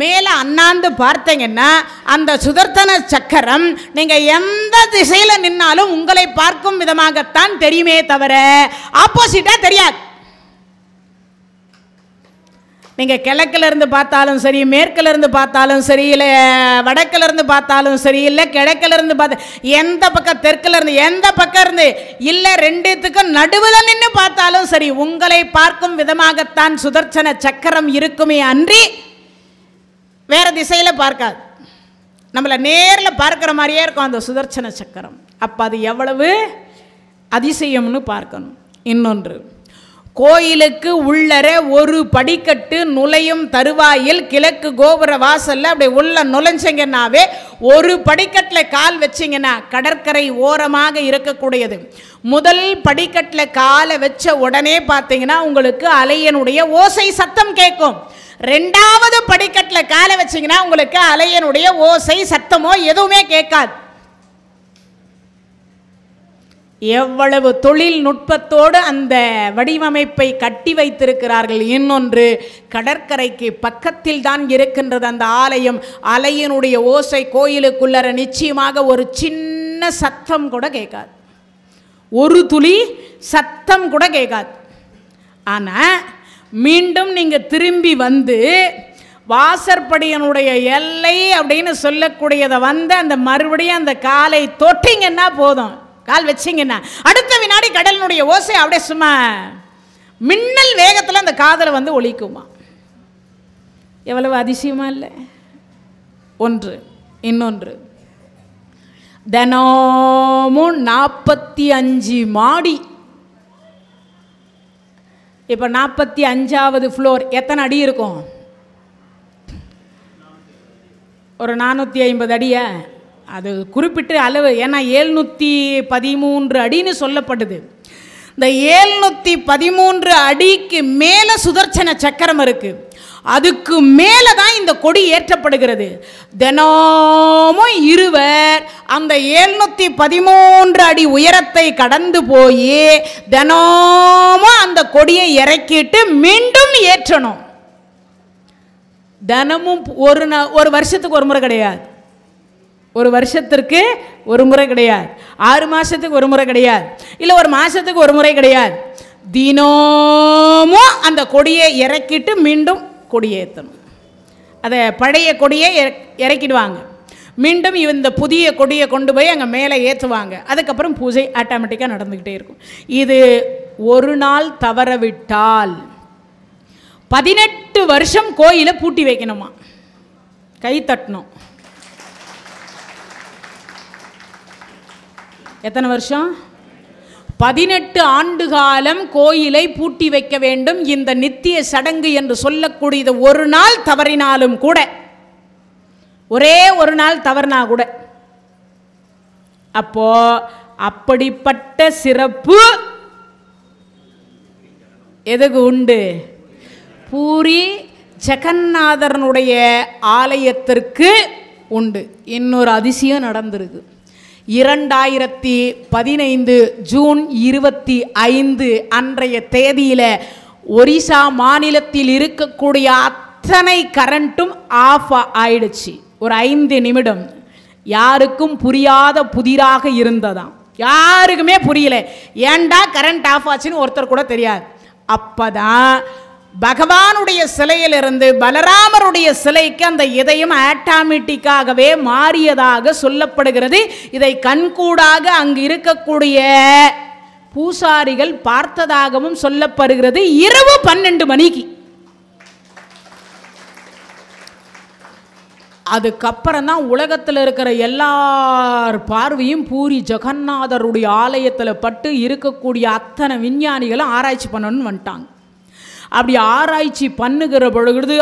மேலே அண்ணாந்து பார்த்தீங்கன்னா அந்த சுதர்த்தன சக்கரம் நீங்கள் எந்த திசையில் நின்னாலும் உங்களை பார்க்கும் விதமாகத்தான் தெரியுமே தவிர ஆப்போசிட்டாக தெரியாது நீங்கள் கிழக்கிலேருந்து பார்த்தாலும் சரி மேற்கிலேருந்து பார்த்தாலும் சரி இல்லை வடக்கிலேருந்து பார்த்தாலும் சரி இல்லை கிழக்கிலேருந்து பார்த்து எந்த பக்கம் தெற்குலேருந்து எந்த பக்கம் இருந்து இல்லை ரெண்டுத்துக்கும் நடுவில் நின்று பார்த்தாலும் சரி உங்களை பார்க்கும் விதமாகத்தான் சுதர்சன சக்கரம் இருக்குமே அன்றி வேறு திசையில் பார்க்காது நம்மளை நேரில் பார்க்குற மாதிரியே இருக்கும் அந்த சுதர்சன சக்கரம் அப்போ அது எவ்வளவு அதிசயம்னு பார்க்கணும் இன்னொன்று கோயிலுக்கு உள்ளர ஒரு படிக்கட்டு நுழையும் தருவாயில் கிழக்கு கோபுர வாசலில் அப்படி உள்ள நுழைஞ்சிங்கன்னாவே ஒரு படிக்கட்டில் கால் வச்சிங்கன்னா கடற்கரை ஓரமாக இருக்கக்கூடியது முதல் படிக்கட்டில் காலை வச்ச உடனே பார்த்தீங்கன்னா உங்களுக்கு அலையனுடைய ஓசை சத்தம் கேட்கும் ரெண்டாவது படிக்கட்டில் காலை வச்சிங்கன்னா உங்களுக்கு அலையனுடைய ஓசை சத்தமோ எதுவுமே கேட்காது எவ்வளவு தொழில்நுட்பத்தோடு அந்த வடிவமைப்பை கட்டி வைத்திருக்கிறார்கள் இன்னொன்று கடற்கரைக்கு பக்கத்தில் தான் இருக்கின்றது அந்த ஆலயம் அலையினுடைய ஓசை கோயிலுக்குள்ளற நிச்சயமாக ஒரு சின்ன சத்தம் கூட கேட்காது ஒரு துளி சத்தம் கூட கேட்காது ஆனால் மீண்டும் நீங்கள் திரும்பி வந்து வாசற்படியனுடைய எல்லை அப்படின்னு சொல்லக்கூடியதை வந்து அந்த மறுபடியும் அந்த காலை தொட்டிங்கன்னா போதும் கால் வச்சிங்கன்னா அடுத்த வினாடி கடலினுடைய ஓசை அப்படியே சும்மா மின்னல் வேகத்தில் அந்த காதலை வந்து ஒழிக்குமா எவ்வளவு அதிசயமா இல்லை ஒன்று இன்னொன்று தினமும் நாற்பத்தி அஞ்சு மாடி இப்போ நாற்பத்தி அஞ்சாவது ஃப்ளோர் எத்தனை அடி இருக்கும் ஒரு நானூற்றி ஐம்பது அடியை அது குறிப்பிட்ட அளவு ஏன்னா ஏழ்நூற்றி பதிமூன்று அடின்னு சொல்லப்படுது இந்த ஏழ்நூற்றி பதிமூன்று அடிக்கு மேலே சுதர்சன சக்கரம் இருக்குது அதுக்கு மேலே தான் இந்த கொடி ஏற்றப்படுகிறது தினமும் இருவர் அந்த ஏழ்நூற்றி பதிமூன்று அடி உயரத்தை கடந்து போய் தினமும் அந்த கொடியை இறக்கிட்டு மீண்டும் ஏற்றணும் தினமும் ஒரு ந ஒரு வருஷத்துக்கு ஒரு முறை கிடையாது ஒரு வருஷத்திற்கு ஒரு முறை கிடையாது ஆறு மாதத்துக்கு ஒரு முறை கிடையாது இல்லை ஒரு மாதத்துக்கு ஒரு முறை கிடையாது தினமும் அந்த கொடியை இறக்கிட்டு மீண்டும் கொடியேற்றணும் அதை பழைய கொடியை இறக்கிடுவாங்க மீண்டும் இந்த புதிய கொடியை கொண்டு போய் அங்கே மேலே ஏற்றுவாங்க அதுக்கப்புறம் பூஜை ஆட்டோமேட்டிக்காக நடந்துக்கிட்டே இருக்கும் இது ஒரு நாள் தவறவிட்டால் பதினெட்டு வருஷம் கோயிலை பூட்டி வைக்கணுமா கை தட்டணும் எத்தனை வருஷம் பதினெட்டு ஆண்டு காலம் கோயிலை பூட்டி வைக்க வேண்டும் இந்த நித்திய சடங்கு என்று சொல்லக்கூடியது ஒரு நாள் தவறினாலும் கூட ஒரே ஒரு நாள் தவறினா கூட அப்போ அப்படிப்பட்ட சிறப்பு எதுக்கு உண்டு பூரி ஜெகநாதரனுடைய ஆலயத்திற்கு உண்டு இன்னொரு அதிசயம் நடந்திருக்கு இரண்டாயிரத்தி பதினைந்து ஜூன் இருபத்தி ஐந்து அன்றைய தேதியில் ஒரிசா மாநிலத்தில் இருக்கக்கூடிய அத்தனை கரண்ட்டும் ஆஃப் ஆயிடுச்சு ஒரு ஐந்து நிமிடம் யாருக்கும் புரியாத புதிராக இருந்ததாம் யாருக்குமே புரியல ஏண்டா கரண்ட் ஆஃப் ஆச்சுன்னு ஒருத்தர் கூட தெரியாது அப்போ தான் பகவானுடைய சிலையிலிருந்து பலராமருடைய சிலைக்கு அந்த இதயம் ஆட்டாமேட்டிக்காகவே மாறியதாக சொல்லப்படுகிறது இதை கண்கூடாக அங்கு இருக்கக்கூடிய பூசாரிகள் பார்த்ததாகவும் சொல்லப்படுகிறது இரவு பன்னெண்டு மணிக்கு அதுக்கப்புறம் தான் உலகத்தில் இருக்கிற எல்லார் பார்வையும் பூரி ஜெகநாதருடைய ஆலயத்தில் பட்டு இருக்கக்கூடிய அத்தனை விஞ்ஞானிகளும் ஆராய்ச்சி பண்ணணும்னு வந்துட்டாங்க அப்படி ஆராய்ச்சி பண்ணுகிற பொழுது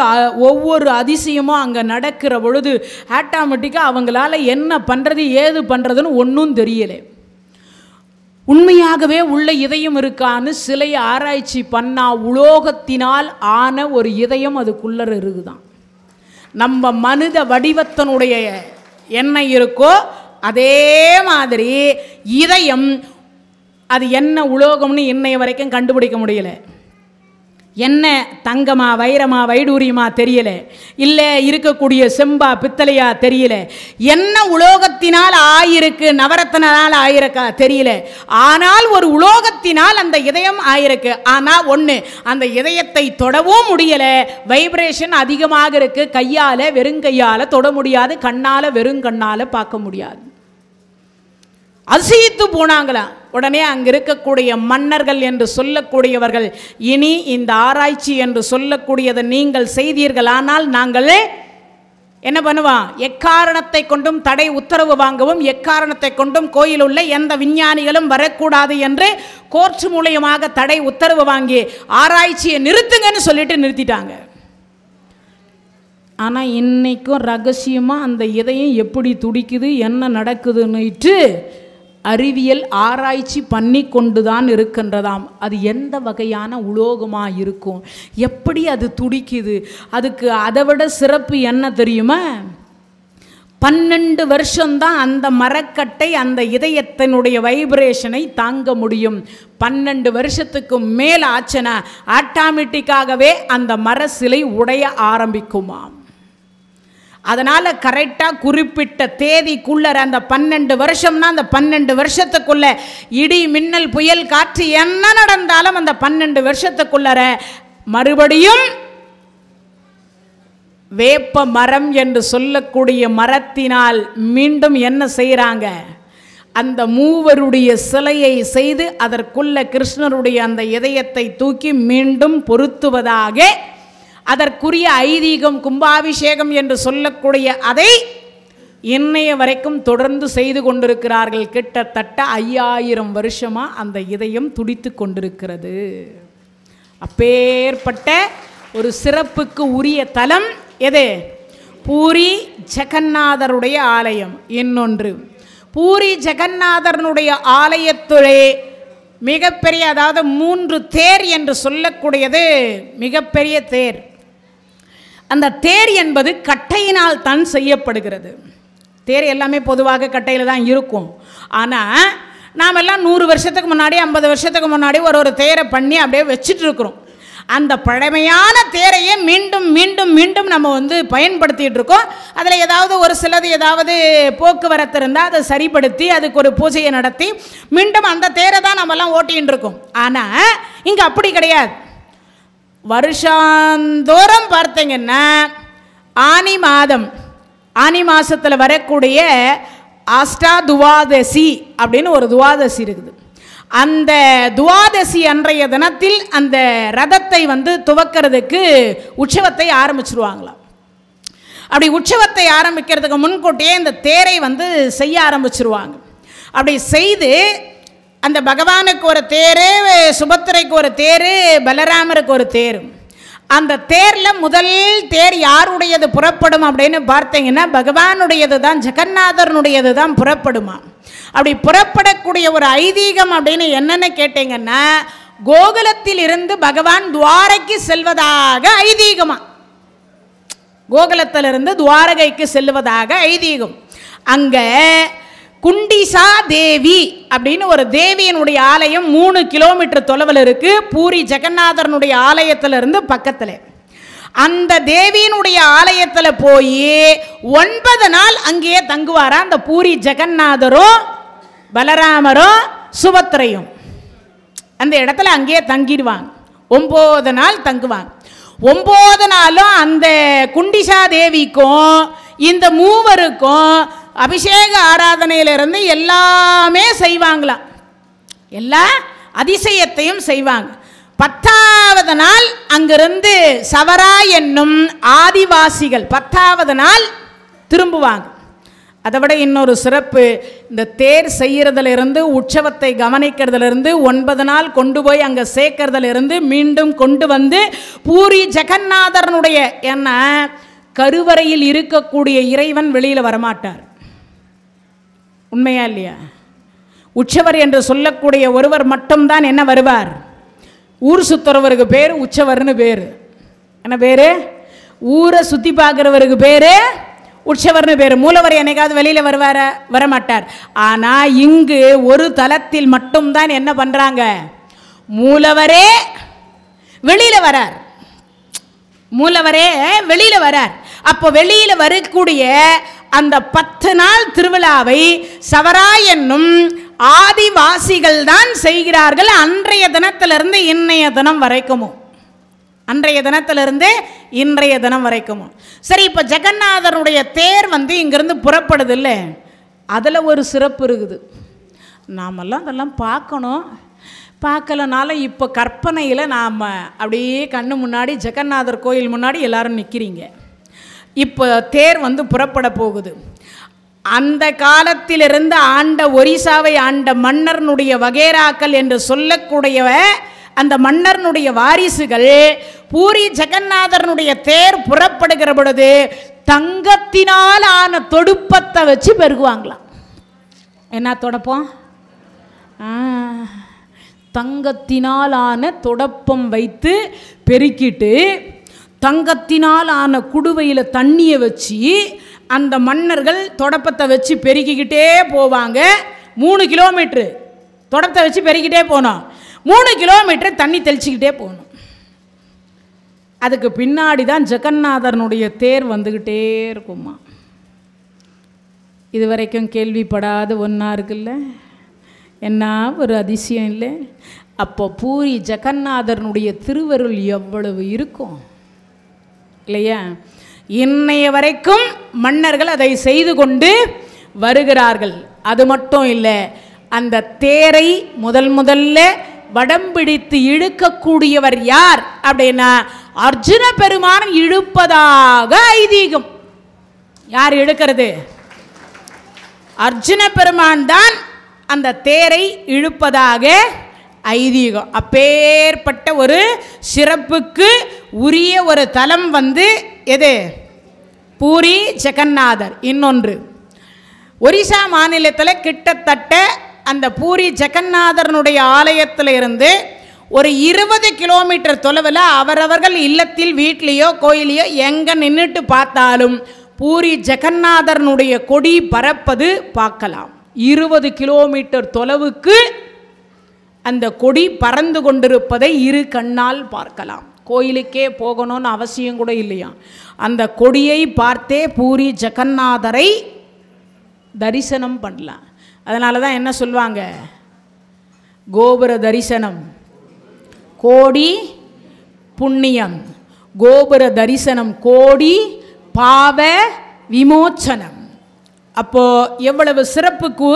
ஒவ்வொரு அதிசயமும் அங்கே நடக்கிற பொழுது ஆட்டோமேட்டிக்காக அவங்களால என்ன பண்ணுறது ஏது பண்ணுறதுன்னு ஒன்றும் தெரியலை உண்மையாகவே உள்ள இதயம் இருக்கான்னு சிலையை ஆராய்ச்சி பண்ணால் உலோகத்தினால் ஆன ஒரு இதயம் அதுக்குள்ளே இருக்குதான் நம்ம மனித வடிவத்தனுடைய என்ன இருக்கோ அதே மாதிரி இதயம் அது என்ன உலோகம்னு இன்னைய வரைக்கும் கண்டுபிடிக்க முடியலை என்ன தங்கமா வைரமா வைடூரியமா தெரியல இல்லை இருக்கக்கூடிய செம்பா பித்தளையா தெரியல என்ன உலோகத்தினால் ஆயிருக்கு நவரத்தினால் ஆயிருக்கா தெரியல ஆனால் ஒரு உலோகத்தினால் அந்த இதயம் ஆயிருக்கு ஆனால் ஒன்று அந்த இதயத்தை தொடவும் முடியலை வைப்ரேஷன் அதிகமாக இருக்குது கையால் வெறுங்கையால் தொட முடியாது கண்ணால் வெறுங்கண்ணால் பார்க்க முடியாது அசைத்து போனாங்களாம் உடனே அங்கே இருக்கக்கூடிய மன்னர்கள் என்று சொல்லக்கூடியவர்கள் இனி இந்த ஆராய்ச்சி என்று சொல்லக்கூடியதை நீங்கள் செய்தீர்கள் ஆனால் நாங்களே என்ன பண்ணுவோம் எக்காரணத்தை கொண்டும் தடை உத்தரவு வாங்கவும் எக்காரணத்தை கொண்டும் கோயில் உள்ள எந்த விஞ்ஞானிகளும் வரக்கூடாது என்று கோர்ட் மூலியமாக தடை உத்தரவு வாங்கி ஆராய்ச்சியை நிறுத்துங்கன்னு சொல்லிட்டு நிறுத்திட்டாங்க ஆனால் இன்றைக்கும் ரகசியமாக அந்த இதயம் எப்படி துடிக்குது என்ன நடக்குதுன்னுட்டு அறிவியல் ஆராய்ச்சி பண்ணி கொண்டு தான் இருக்கின்றதாம் அது எந்த வகையான உலோகமாக இருக்கும் எப்படி அது துடிக்குது அதுக்கு அதை விட சிறப்பு என்ன தெரியுமா பன்னெண்டு வருஷம்தான் அந்த மரக்கட்டை அந்த இதயத்தினுடைய வைப்ரேஷனை தாங்க முடியும் பன்னெண்டு வருஷத்துக்கு மேல் ஆச்சன ஆட்டோமேட்டிக்காகவே அந்த மர சிலை உடைய ஆரம்பிக்குமாம் அதனால் கரெக்டாக குறிப்பிட்ட தேதிக்குள்ளே அந்த பன்னெண்டு வருஷம்னா அந்த பன்னெண்டு வருஷத்துக்குள்ளே இடி மின்னல் புயல் காற்று என்ன நடந்தாலும் அந்த பன்னெண்டு வருஷத்துக்குள்ளர மறுபடியும் வேப்ப மரம் என்று சொல்லக்கூடிய மரத்தினால் மீண்டும் என்ன செய்கிறாங்க அந்த மூவருடைய சிலையை செய்து அதற்குள்ள கிருஷ்ணருடைய அந்த இதயத்தை தூக்கி மீண்டும் பொருத்துவதாக அதற்குரிய ஐதீகம் கும்பாபிஷேகம் என்று சொல்லக்கூடிய அதை இன்னைய வரைக்கும் தொடர்ந்து செய்து கொண்டிருக்கிறார்கள் கிட்டத்தட்ட ஐயாயிரம் வருஷமாக அந்த இதயம் துடித்து கொண்டிருக்கிறது அப்பேற்பட்ட ஒரு சிறப்புக்கு உரிய தலம் எது பூரி ஜெகநாதருடைய ஆலயம் இன்னொன்று பூரி ஜெகநாதனுடைய ஆலயத்துறை மிகப்பெரிய அதாவது மூன்று தேர் என்று சொல்லக்கூடியது மிகப்பெரிய தேர் அந்த தேர் என்பது கட்டையினால் தான் செய்யப்படுகிறது தேர் எல்லாமே பொதுவாக கட்டையில் தான் இருக்கும் ஆனால் நாம் எல்லாம் நூறு வருஷத்துக்கு முன்னாடி ஐம்பது வருஷத்துக்கு முன்னாடி ஒரு ஒரு தேரை பண்ணி அப்படியே வச்சுட்டு இருக்கிறோம் அந்த பழமையான தேரையே மீண்டும் மீண்டும் மீண்டும் நம்ம வந்து பயன்படுத்திகிட்டு இருக்கோம் அதில் ஏதாவது ஒரு சிலது ஏதாவது போக்குவரத்து இருந்தால் அதை சரிப்படுத்தி அதுக்கு ஒரு பூஜையை நடத்தி மீண்டும் அந்த தேரை தான் நம்மலாம் ஓட்டின்னு இருக்கோம் ஆனால் இங்கே அப்படி கிடையாது வருஷாந்தோறும் பார்த்தீங்கன்னா ஆனி மாதம் ஆனி மாதத்தில் வரக்கூடிய அஷ்டா துவாதசி அப்படின்னு ஒரு துவாதசி இருக்குது அந்த துவாதசி அன்றைய தினத்தில் அந்த ரதத்தை வந்து துவக்கிறதுக்கு உற்சவத்தை ஆரம்பிச்சிருவாங்களாம் அப்படி உற்சவத்தை ஆரம்பிக்கிறதுக்கு முன்கூட்டியே இந்த தேரை வந்து செய்ய ஆரம்பிச்சிருவாங்க அப்படி செய்து அந்த பகவானுக்கு ஒரு தேர் சுபத்திரைக்கு ஒரு தேர் பலராமருக்கு ஒரு தேர் அந்த தேரில் முதல் தேர் யாருடையது புறப்படும் அப்படின்னு பார்த்தீங்கன்னா பகவானுடையது தான் ஜெகநாதர்னுடையது தான் புறப்படுமா அப்படி புறப்படக்கூடிய ஒரு ஐதீகம் அப்படின்னு என்னென்னு கேட்டீங்கன்னா கோகுலத்தில் இருந்து பகவான் துவாரைக்கு செல்வதாக ஐதீகமா கோகுலத்திலிருந்து துவாரகைக்கு செல்வதாக ஐதீகம் அங்கே குண்டிசா தேவி அப்படின்னு ஒரு தேவியினுடைய ஆலயம் மூணு கிலோமீட்டர் தொலைவில் இருக்குது பூரி ஜெகநாதரனுடைய இருந்து பக்கத்தில் அந்த தேவியினுடைய ஆலயத்தில் போய் ஒன்பது நாள் அங்கேயே தங்குவாரா அந்த பூரி ஜெகநாதரும் பலராமரும் சுபத்திரையும் அந்த இடத்துல அங்கேயே தங்கிடுவாங்க ஒன்பது நாள் தங்குவாங்க ஒம்பது நாளும் அந்த குண்டிசா தேவிக்கும் இந்த மூவருக்கும் அபிஷேக ஆராதனையிலிருந்து எல்லாமே செய்வாங்களாம் எல்லா அதிசயத்தையும் செய்வாங்க பத்தாவது நாள் அங்கிருந்து சவரா என்னும் ஆதிவாசிகள் பத்தாவது நாள் திரும்புவாங்க அதை விட இன்னொரு சிறப்பு இந்த தேர் செய்கிறதுலேருந்து உற்சவத்தை கவனிக்கிறதுலேருந்து ஒன்பது நாள் கொண்டு போய் அங்கே சேர்க்கறதுலேருந்து மீண்டும் கொண்டு வந்து பூரி ஜெகநாதரனுடைய என்ன கருவறையில் இருக்கக்கூடிய இறைவன் வெளியில் வரமாட்டார் உண்மையா இல்லையா உச்சவர் என்று சொல்லக்கூடிய ஒருவர் மட்டும்தான் என்ன வருவார் ஊர் சுத்துறவருக்கு பேர் உச்சவர்னு பேர் என்ன பேர் ஊரை சுற்றி பார்க்குறவருக்கு பேர் உற்சவர்னு பேர் மூலவர் என்னைக்காவது வெளியில் வருவார வரமாட்டார் ஆனால் இங்கு ஒரு தளத்தில் மட்டும்தான் என்ன பண்ணுறாங்க மூலவரே வெளியில் வரார் மூலவரே வெளியில் வரார் அப்போ வெளியில் வரக்கூடிய அந்த பத்து நாள் திருவிழாவை சவரா என்னும் ஆதிவாசிகள் தான் செய்கிறார்கள் அன்றைய தினத்திலிருந்து இன்றைய தினம் வரைக்குமோ அன்றைய தினத்திலிருந்து இன்றைய தினம் வரைக்குமோ சரி இப்போ ஜெகநாதனுடைய தேர் வந்து இங்கேருந்து புறப்படுது இல்லை அதில் ஒரு சிறப்பு இருக்குது நாமெல்லாம் அதெல்லாம் பார்க்கணும் பார்க்கலனாலும் இப்போ கற்பனையில் நாம் அப்படியே கண்ணு முன்னாடி ஜெகநாதர் கோயில் முன்னாடி எல்லோரும் நிற்கிறீங்க இப்போ தேர் வந்து புறப்பட போகுது அந்த காலத்திலிருந்து ஆண்ட ஒரிசாவை ஆண்ட மன்னர்னுடைய வகேராக்கள் என்று சொல்லக்கூடியவ அந்த மன்னர்னுடைய வாரிசுகள் பூரி ஜெகநாதரனுடைய தேர் புறப்படுகிற பொழுது தங்கத்தினால் ஆன தொடுப்பத்தை வச்சு பெருகுவாங்களாம் என்ன தொடப்போம் தங்கத்தினால் ஆன தொடப்பம் வைத்து பெருக்கிட்டு தங்கத்தினால் ஆன குடுவையில் தண்ணியை வச்சு அந்த மன்னர்கள் தொடப்பத்தை வச்சு பெருக்கிக்கிட்டே போவாங்க மூணு கிலோமீட்ரு தொடத்தை வச்சு பெருக்கிட்டே போனோம் மூணு கிலோமீட்டர் தண்ணி தெளிச்சிக்கிட்டே போகணும் அதுக்கு பின்னாடி தான் ஜெகநாதனுடைய தேர் வந்துக்கிட்டே இருக்குமா இது வரைக்கும் கேள்விப்படாத ஒன்றா இருக்குல்ல என்ன ஒரு அதிசயம் இல்லை அப்போ பூரி ஜெகநாதனுடைய திருவருள் எவ்வளவு இருக்கும் இல்லையா இன்னைய வரைக்கும் மன்னர்கள் அதை செய்து கொண்டு வருகிறார்கள் அது மட்டும் இல்லை அந்த தேரை முதல் முதல்ல வடம் பிடித்து இழுக்கக்கூடியவர் யார் அப்படின்னா அர்ஜுன பெருமான் இழுப்பதாக ஐதீகம் யார் இழுக்கிறது அர்ஜுன பெருமான் தான் அந்த தேரை இழுப்பதாக ஐதீகம் அப்பேற்பட்ட ஒரு சிறப்புக்கு உரிய ஒரு தலம் வந்து எது பூரி ஜெகநாதர் இன்னொன்று ஒரிசா மாநிலத்தில் கிட்டத்தட்ட அந்த பூரி ஜெகநாதரனுடைய ஆலயத்தில் இருந்து ஒரு இருபது கிலோமீட்டர் தொலைவில் அவரவர்கள் இல்லத்தில் வீட்லேயோ கோயிலையோ எங்கே நின்றுட்டு பார்த்தாலும் பூரி ஜெகநாதரனுடைய கொடி பறப்பது பார்க்கலாம் இருபது கிலோமீட்டர் தொலைவுக்கு அந்த கொடி பறந்து கொண்டிருப்பதை இரு கண்ணால் பார்க்கலாம் கோயிலுக்கே போகணும்னு அவசியம் கூட இல்லையாம் அந்த கொடியை பார்த்தே பூரி ஜெகநாதரை தரிசனம் பண்ணலாம் அதனால தான் என்ன சொல்லுவாங்க கோபுர தரிசனம் கோடி புண்ணியம் கோபுர தரிசனம் கோடி பாவ விமோச்சனம் அப்போது எவ்வளவு சிறப்புக்கு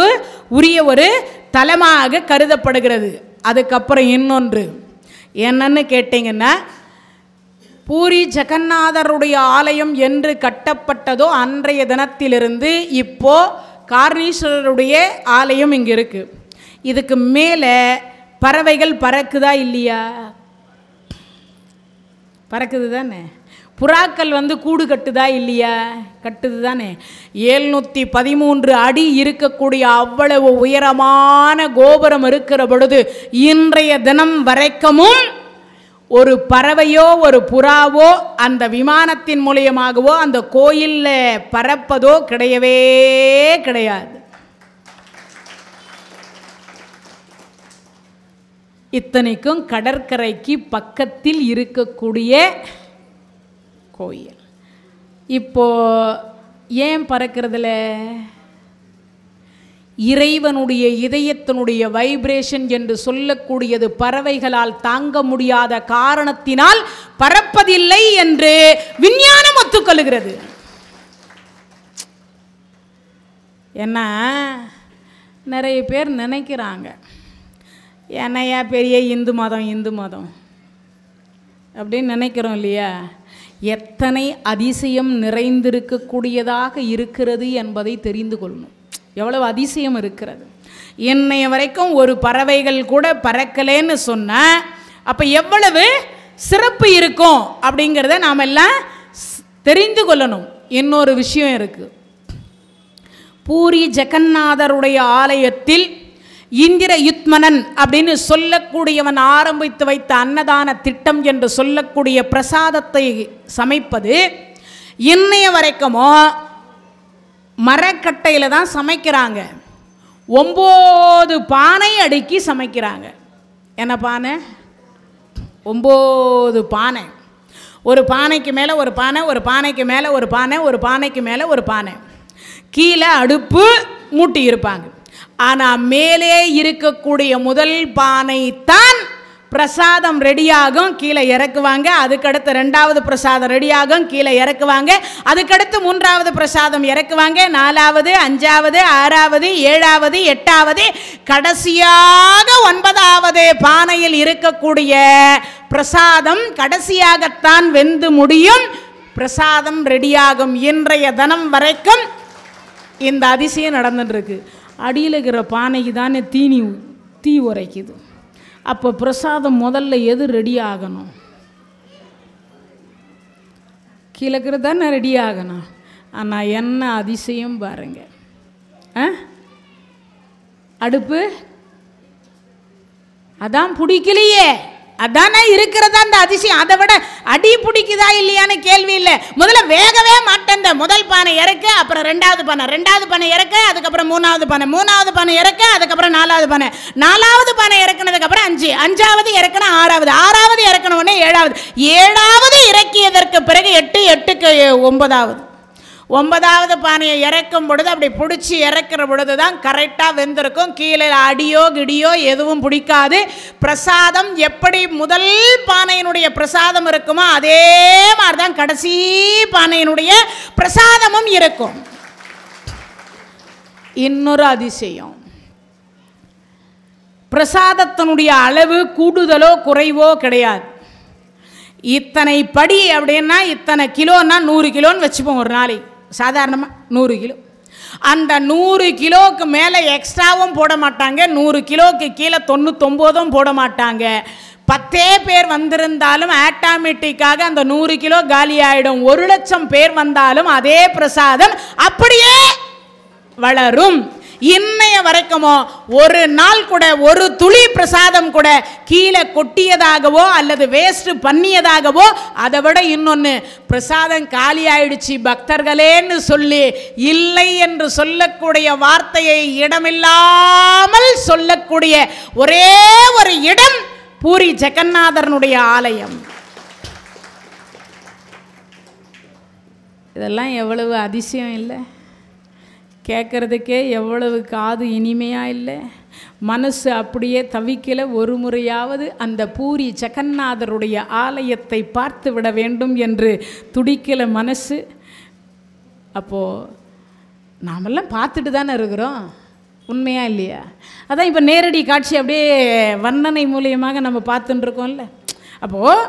உரிய ஒரு தலமாக கருதப்படுகிறது அதுக்கப்புறம் இன்னொன்று என்னன்னு கேட்டிங்கன்னா பூரி ஜெகநாதருடைய ஆலயம் என்று கட்டப்பட்டதோ அன்றைய தினத்திலிருந்து இப்போது கார்ணீஸ்வரருடைய ஆலயம் இங்கே இருக்குது இதுக்கு மேலே பறவைகள் பறக்குதா இல்லையா பறக்குது தானே புறாக்கள் வந்து கூடு கட்டுதா இல்லையா கட்டுது தானே ஏழ்நூற்றி பதிமூன்று அடி இருக்கக்கூடிய அவ்வளவு உயரமான கோபுரம் இருக்கிற பொழுது இன்றைய தினம் வரைக்கமும் ஒரு பறவையோ ஒரு புறாவோ அந்த விமானத்தின் மூலியமாகவோ அந்த கோயிலில் பறப்பதோ கிடையவே கிடையாது இத்தனைக்கும் கடற்கரைக்கு பக்கத்தில் இருக்கக்கூடிய கோயில் இப்போது ஏன் பறக்கிறதுல இறைவனுடைய இதயத்தினுடைய வைப்ரேஷன் என்று சொல்லக்கூடியது பறவைகளால் தாங்க முடியாத காரணத்தினால் பறப்பதில்லை என்று விஞ்ஞானம் ஒத்துக்கொள்கிறது என்ன நிறைய பேர் நினைக்கிறாங்க என்னையா பெரிய இந்து மதம் இந்து மதம் அப்படின்னு நினைக்கிறோம் இல்லையா எத்தனை அதிசயம் நிறைந்திருக்கக்கூடியதாக இருக்கிறது என்பதை தெரிந்து கொள்ளணும் எவ்வளவு அதிசயம் இருக்கிறது என்னைய வரைக்கும் ஒரு பறவைகள் கூட பறக்கலேன்னு சொன்ன அப்போ எவ்வளவு சிறப்பு இருக்கும் அப்படிங்கிறத நாம் எல்லாம் தெரிந்து கொள்ளணும் இன்னொரு விஷயம் இருக்குது பூரி ஜெகநாதருடைய ஆலயத்தில் இந்திர யுத்மனன் அப்படின்னு சொல்லக்கூடியவன் ஆரம்பித்து வைத்த அன்னதான திட்டம் என்று சொல்லக்கூடிய பிரசாதத்தை சமைப்பது இன்னைய வரைக்குமோ மரக்கட்டையில் தான் சமைக்கிறாங்க ஒம்பது பானை அடுக்கி சமைக்கிறாங்க என்ன பானை ஒம்பது பானை ஒரு பானைக்கு மேலே ஒரு பானை ஒரு பானைக்கு மேலே ஒரு பானை ஒரு பானைக்கு மேலே ஒரு பானை கீழே அடுப்பு மூட்டி இருப்பாங்க ஆனால் மேலே இருக்கக்கூடிய முதல் பானை தான் பிரசாதம் ரெடியாகும் கீழே இறக்குவாங்க அதுக்கடுத்து ரெண்டாவது பிரசாதம் ரெடியாகும் கீழே இறக்குவாங்க அதுக்கடுத்து மூன்றாவது பிரசாதம் இறக்குவாங்க நாலாவது அஞ்சாவது ஆறாவது ஏழாவது எட்டாவது கடைசியாக ஒன்பதாவது பானையில் இருக்கக்கூடிய பிரசாதம் கடைசியாகத்தான் வெந்து முடியும் பிரசாதம் ரெடியாகும் இன்றைய தனம் வரைக்கும் இந்த அதிசயம் நடந்துட்டு இருக்கு அடியில் இருக்கிற பானைக்கு தானே தீனி தீ உரைக்குது அப்போ பிரசாதம் முதல்ல எது ரெடி ஆகணும் கீழக்கிறது தானே ரெடி ஆகணும் ஆனால் என்ன அதிசயம் பாருங்க ஆ அடுப்பு அதான் பிடிக்கலையே அதானே இருக்கிறதா அந்த அதிசயம் அதை விட அடி பிடிக்குதா இல்லையான்னு கேள்வி இல்லை முதல்ல வேகவே மாட்டேன் முதல் பானை இறக்க அப்புறம் ரெண்டாவது பானை ரெண்டாவது பானை இறக்க அதுக்கப்புறம் மூணாவது பானை மூணாவது பானை இறக்க அதுக்கப்புறம் நாலாவது பானை நாலாவது பானை இறக்குனதுக்கப்புறம் அஞ்சு அஞ்சாவது இறக்கணும் ஆறாவது ஆறாவது இறக்கணும் உடனே ஏழாவது ஏழாவது இறக்கியதற்கு பிறகு எட்டு எட்டுக்கு ஒன்பதாவது ஒன்பதாவது பானையை இறக்கும் பொழுது அப்படி பிடிச்சி இறக்கிற பொழுது தான் கரெக்டாக வெந்திருக்கும் கீழே அடியோ கிடியோ எதுவும் பிடிக்காது பிரசாதம் எப்படி முதல் பானையினுடைய பிரசாதம் இருக்குமோ அதே மாதிரி தான் கடைசி பானையினுடைய பிரசாதமும் இருக்கும் இன்னொரு அதிசயம் பிரசாதத்தினுடைய அளவு கூடுதலோ குறைவோ கிடையாது இத்தனை படி அப்படின்னா இத்தனை கிலோன்னா நூறு கிலோன்னு வச்சுப்போம் ஒரு நாளைக்கு சாதாரணமாக நூறு கிலோ அந்த நூறு கிலோவுக்கு மேலே எக்ஸ்ட்ராவும் போட மாட்டாங்க நூறு கிலோவுக்கு கீழே தொண்ணூத்தொம்போதும் போட மாட்டாங்க பத்தே பேர் வந்திருந்தாலும் ஆட்டோமேட்டிக்காக அந்த நூறு கிலோ காலி ஆகிடும் ஒரு லட்சம் பேர் வந்தாலும் அதே பிரசாதம் அப்படியே வளரும் இன்னைய வரைக்குமோ ஒரு நாள் கூட ஒரு துளி பிரசாதம் கூட கீழே கொட்டியதாகவோ அல்லது வேஸ்ட் பண்ணியதாகவோ அதை விட இன்னொன்று பிரசாதம் காலி ஆயிடுச்சு பக்தர்களேன்னு சொல்லி இல்லை என்று சொல்லக்கூடிய வார்த்தையை இடமில்லாமல் சொல்லக்கூடிய ஒரே ஒரு இடம் பூரி ஜெகநாதரனுடைய ஆலயம் இதெல்லாம் எவ்வளவு அதிசயம் இல்லை கேட்குறதுக்கே எவ்வளவு காது இனிமையாக இல்லை மனசு அப்படியே தவிக்கல ஒரு முறையாவது அந்த பூரி ஜெகநாதருடைய ஆலயத்தை பார்த்து விட வேண்டும் என்று துடிக்கல மனசு அப்போது நாமெல்லாம் பார்த்துட்டு தானே இருக்கிறோம் உண்மையாக இல்லையா அதான் இப்போ நேரடி காட்சி அப்படியே வர்ணனை மூலியமாக நம்ம பார்த்துட்டுருக்கோம்ல அப்போது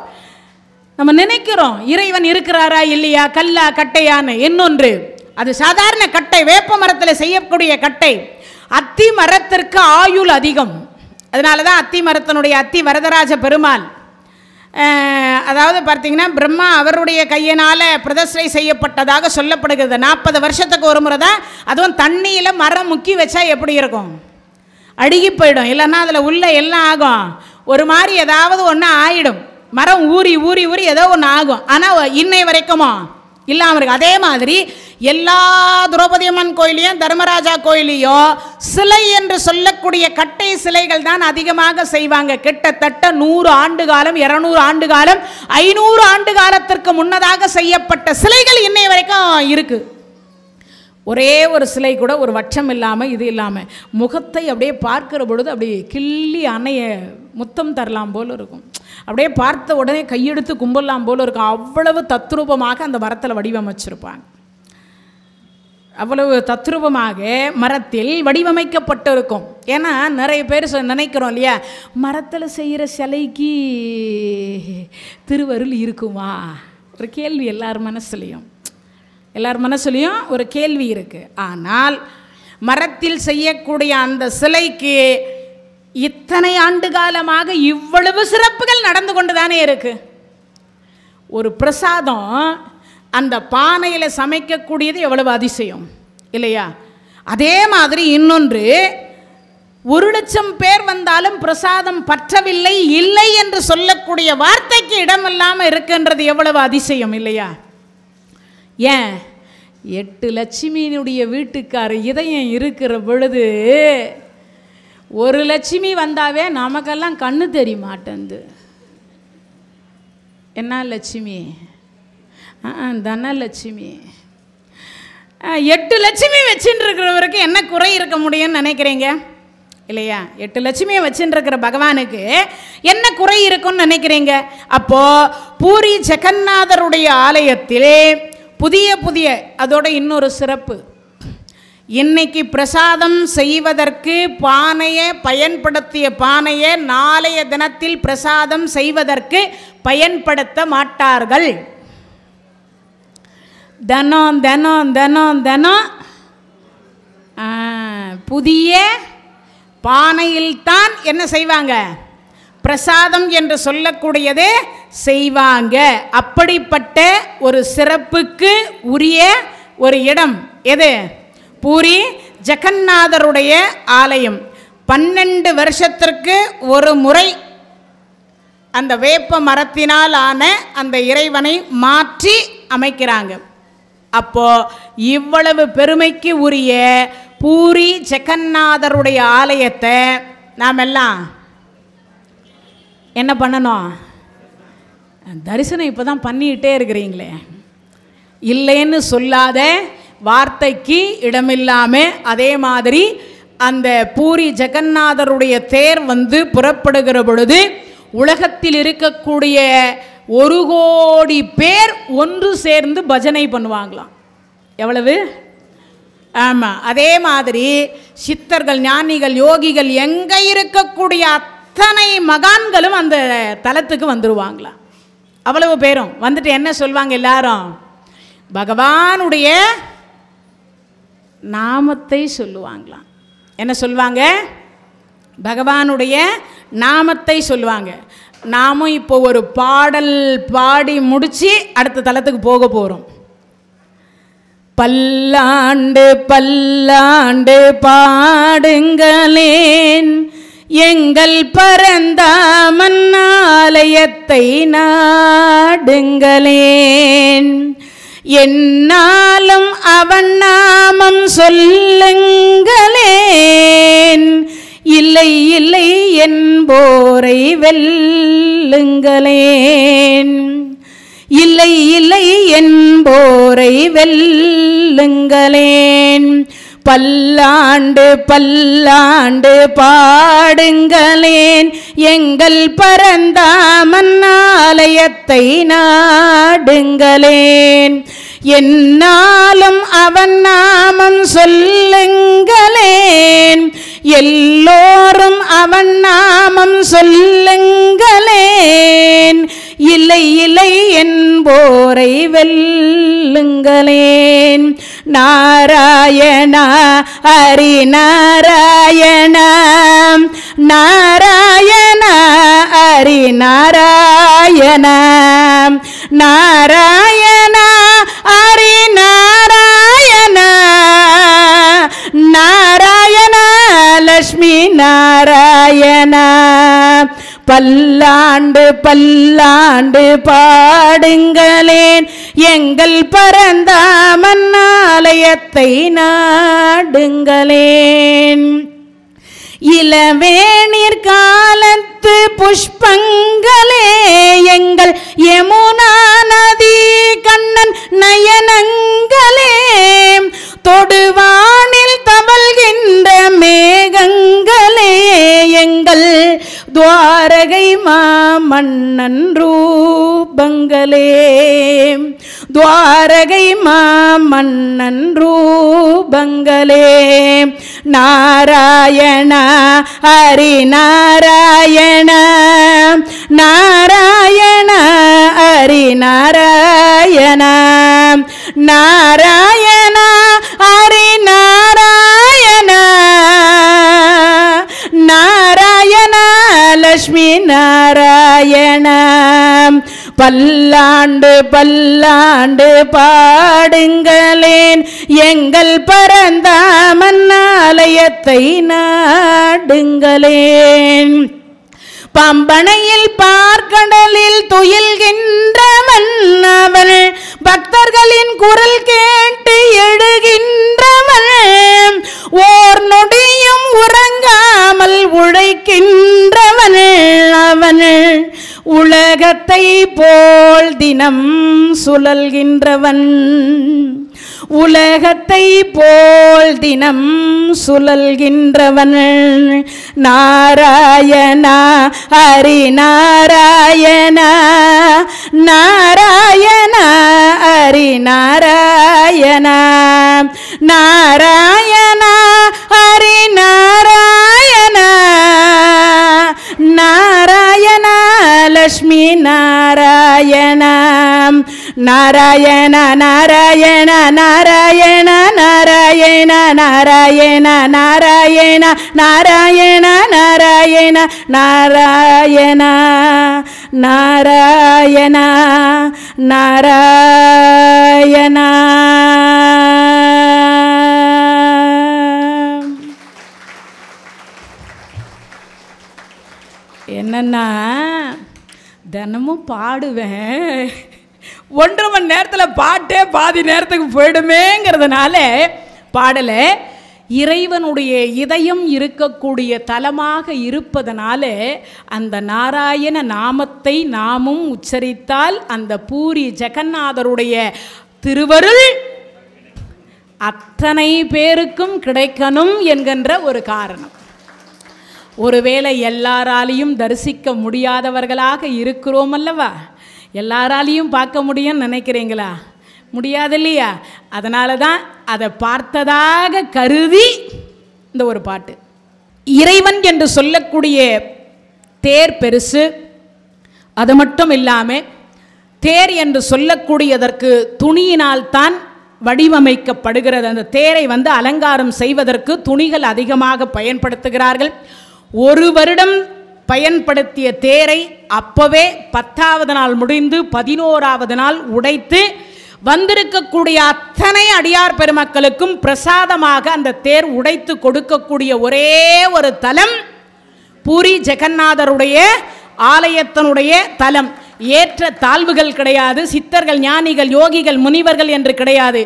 நம்ம நினைக்கிறோம் இறைவன் இருக்கிறாரா இல்லையா கல்லா கட்டையான்னு இன்னொன்று அது சாதாரண கட்டை வேப்ப மரத்தில் செய்யக்கூடிய கட்டை அத்தி மரத்திற்கு ஆயுள் அதிகம் அதனால தான் அத்தி மரத்தினுடைய அத்தி வரதராஜ பெருமாள் அதாவது பார்த்திங்கன்னா பிரம்மா அவருடைய கையினால் பிரதர்ஷனை செய்யப்பட்டதாக சொல்லப்படுகிறது நாற்பது வருஷத்துக்கு ஒரு முறை தான் அதுவும் தண்ணியில் மரம் முக்கி வச்சா எப்படி இருக்கும் அழுகி போயிடும் இல்லைன்னா அதில் உள்ள எல்லாம் ஆகும் ஒரு மாதிரி ஏதாவது ஒன்று ஆயிடும் மரம் ஊறி ஊறி ஊறி ஏதோ ஒன்று ஆகும் ஆனால் இன்னை வரைக்குமோ இல்லாமல் இருக்குது அதே மாதிரி எல்லா திரௌபதி அம்மன் கோயிலையும் தர்மராஜா கோயிலையும் சிலை என்று சொல்லக்கூடிய கட்டை சிலைகள் தான் அதிகமாக செய்வாங்க கிட்டத்தட்ட நூறு ஆண்டு காலம் இரநூறு ஆண்டு காலம் ஐநூறு ஆண்டு காலத்திற்கு முன்னதாக செய்யப்பட்ட சிலைகள் இன்னை வரைக்கும் இருக்குது ஒரே ஒரு சிலை கூட ஒரு வட்சம் இல்லாமல் இது இல்லாமல் முகத்தை அப்படியே பார்க்கிற பொழுது அப்படியே கிள்ளி அணைய முத்தம் தரலாம் போல் இருக்கும் அப்படியே பார்த்த உடனே கையெடுத்து கும்பலாம் போல் இருக்கும் அவ்வளவு தத்ரூபமாக அந்த மரத்தில் வடிவமைச்சிருப்பாங்க அவ்வளவு தத்ரூபமாக மரத்தில் வடிவமைக்கப்பட்டு இருக்கும் ஏன்னா நிறைய பேர் நினைக்கிறோம் இல்லையா மரத்தில் செய்கிற சிலைக்கு திருவருள் இருக்குமா ஒரு கேள்வி எல்லார் மனசுலேயும் எல்லார் மனசுலேயும் ஒரு கேள்வி இருக்குது ஆனால் மரத்தில் செய்யக்கூடிய அந்த சிலைக்கு இத்தனை ஆண்டு காலமாக இவ்வளவு சிறப்புகள் நடந்து கொண்டு தானே இருக்கு ஒரு பிரசாதம் அந்த பானையில் சமைக்கக்கூடியது எவ்வளவு அதிசயம் இல்லையா அதே மாதிரி இன்னொன்று ஒரு லட்சம் பேர் வந்தாலும் பிரசாதம் பற்றவில்லை இல்லை என்று சொல்லக்கூடிய வார்த்தைக்கு இடமில்லாமல் இருக்குன்றது எவ்வளவு அதிசயம் இல்லையா ஏன் எட்டு லட்சுமியினுடைய வீட்டுக்கார இதயம் இருக்கிற பொழுது ஒரு லட்சுமி வந்தாவே நமக்கெல்லாம் கண்ணு தெரிய மாட்டேந்து என்ன லட்சுமி தனலட்சுமி எட்டு லட்சுமி வச்சுன்னு இருக்கிறவருக்கு என்ன குறை இருக்க முடியும்னு நினைக்கிறீங்க இல்லையா எட்டு லட்சுமியை வச்சுருக்கிற பகவானுக்கு என்ன குறை இருக்கும்னு நினைக்கிறீங்க அப்போது பூரி ஜெகநாதருடைய ஆலயத்திலே புதிய புதிய அதோட இன்னொரு சிறப்பு இன்னைக்கு பிரசாதம் செய்வதற்கு பானையை பயன்படுத்திய பானையை நாளைய தினத்தில் பிரசாதம் செய்வதற்கு பயன்படுத்த மாட்டார்கள் தனம் தனம் தனம் தனம் புதிய பானையில்தான் என்ன செய்வாங்க பிரசாதம் என்று சொல்லக்கூடியதே செய்வாங்க அப்படிப்பட்ட ஒரு சிறப்புக்கு உரிய ஒரு இடம் எது பூரி ஜெகநாதருடைய ஆலயம் பன்னெண்டு வருஷத்திற்கு ஒரு முறை அந்த வேப்ப மரத்தினால் ஆன அந்த இறைவனை மாற்றி அமைக்கிறாங்க அப்போது இவ்வளவு பெருமைக்கு உரிய பூரி ஜெகநாதருடைய ஆலயத்தை நாம் எல்லாம் என்ன பண்ணணும் தரிசனம் இப்போ தான் பண்ணிக்கிட்டே இருக்கிறீங்களே இல்லைன்னு சொல்லாத வார்த்தைக்கு இடமில்லாமல் அதே மாதிரி அந்த பூரி ஜெகநாதருடைய தேர் வந்து புறப்படுகிற பொழுது உலகத்தில் இருக்கக்கூடிய ஒரு கோடி பேர் ஒன்று சேர்ந்து பஜனை பண்ணுவாங்களாம் எவ்வளவு ஆமாம் அதே மாதிரி சித்தர்கள் ஞானிகள் யோகிகள் எங்கே இருக்கக்கூடிய அத்தனை மகான்களும் அந்த தலத்துக்கு வந்துடுவாங்களாம் அவ்வளவு பேரும் வந்துட்டு என்ன சொல்லுவாங்க எல்லாரும் பகவானுடைய நாமத்தை சொல்லுவாங்களாம் என்ன சொல்லுவாங்க பகவானுடைய நாமத்தை சொல்லுவாங்க நாமும் இப்போ ஒரு பாடல் பாடி முடித்து அடுத்த தளத்துக்கு போக போகிறோம் பல்லாண்டு பல்லாண்டு பாடுங்களேன் எங்கள் பரந்தாமன் ஆலயத்தை நாடுங்களேன் என்னாலும் அவன் நாமம் சொல்லுங்களேன் இல்லை இல்லை என்போரை வெல்லுங்களேன் இல்லை இல்லை என்போரை வெல்லுங்களேன் பல்லாண்டு பல்லாண்டு பாடுங்களேன் எங்கள் பரந்தாமன் ஆலயத்தை நாடுங்களேன் என்னாலும் அவன் நாமம் சொல்லுங்களேன் எல்லோரும் அவன் நாமம் சொல்லுங்களேன் இல்லை இல்லை என்போரை வெல்லுங்களேன் நாராயணா ஹரி நாராயணம் நாராயணா ஹரி நாராயணம் நாராயணா நாராயண லக்ஷ்மி நாராயண பல்லாண்டு பல்லாண்டு பாடுங்களேன் எங்கள் பரந்த மன்னாலயத்தை நாடுங்களேன் இளவேநீர் காலத்து புஷ்பங்களே எங்கள் யமுனா நதி கண்ணன் நயனங்களே தொடுவானில் தவழ்கின்ற மேகங்களே எங்கள் துவாரகை மாமன்னன் ரூபங்களே துவாரகை மாமன்னன் ரூபங்களே நாராயணா ஹரி நாராயண நாராயண ஹரி நாராயண நாராயண ஹரி நாராயண நாராயண லக்ஷ்மி நாராயண பல்லாண்டு பல்லாண்டு பாடுங்களேன் எங்கள் பரந்த மன்னாலயத்தை நாடுங்களேன் பம்பனையில் பார்க்கடலில் துயில்கின்ற மன்னவள் பக்தர்களின் குரல் கேட்டு எழுகின்றவள் ஓர் நொடியும் உறங்காமல் உழைக்கின்றவன் அவன் உலகத்தை போல் தினம் சுழல்கின்றவன் உலகத்தை போல் தினம் சுழல்கின்றவன் நாராயணா ஹரி நாராயணா நாராயணா ஹரி நாராயணா நாராயணா ஹரி நாராயணா நாராயணா லக்ஷ்மி நாராயணா நாராயண நாராயண நாராயண நாராயண நாராயண நாராயண நாராயண நாராயண நாராயண நாராயண நாராயண என்னன்னா தினமும் பாடுவேன் ஒன்றரை மணி நேரத்தில் பாட்டே பாதி நேரத்துக்கு போயிடுமேங்கிறதுனால பாடலை இறைவனுடைய இதயம் இருக்கக்கூடிய தலமாக இருப்பதனால அந்த நாராயண நாமத்தை நாமும் உச்சரித்தால் அந்த பூரி ஜெகநாதருடைய திருவருள் அத்தனை பேருக்கும் கிடைக்கணும் என்கின்ற ஒரு காரணம் ஒருவேளை எல்லாராலையும் தரிசிக்க முடியாதவர்களாக இருக்கிறோம் அல்லவா எல்லாராலையும் பார்க்க முடியும்னு நினைக்கிறீங்களா முடியாது இல்லையா அதனால தான் அதை பார்த்ததாக கருதி இந்த ஒரு பாட்டு இறைவன் என்று சொல்லக்கூடிய தேர் பெருசு அது மட்டும் இல்லாமல் தேர் என்று சொல்லக்கூடியதற்கு துணியினால் தான் வடிவமைக்கப்படுகிறது அந்த தேரை வந்து அலங்காரம் செய்வதற்கு துணிகள் அதிகமாக பயன்படுத்துகிறார்கள் ஒரு வருடம் பயன்படுத்திய தேரை அப்பவே பத்தாவது நாள் முடிந்து பதினோராவது நாள் உடைத்து வந்திருக்கக்கூடிய அத்தனை அடியார் பெருமக்களுக்கும் பிரசாதமாக அந்த தேர் உடைத்து கொடுக்கக்கூடிய ஒரே ஒரு தலம் பூரி ஜெகநாதருடைய ஆலயத்தினுடைய தலம் ஏற்ற தாழ்வுகள் கிடையாது சித்தர்கள் ஞானிகள் யோகிகள் முனிவர்கள் என்று கிடையாது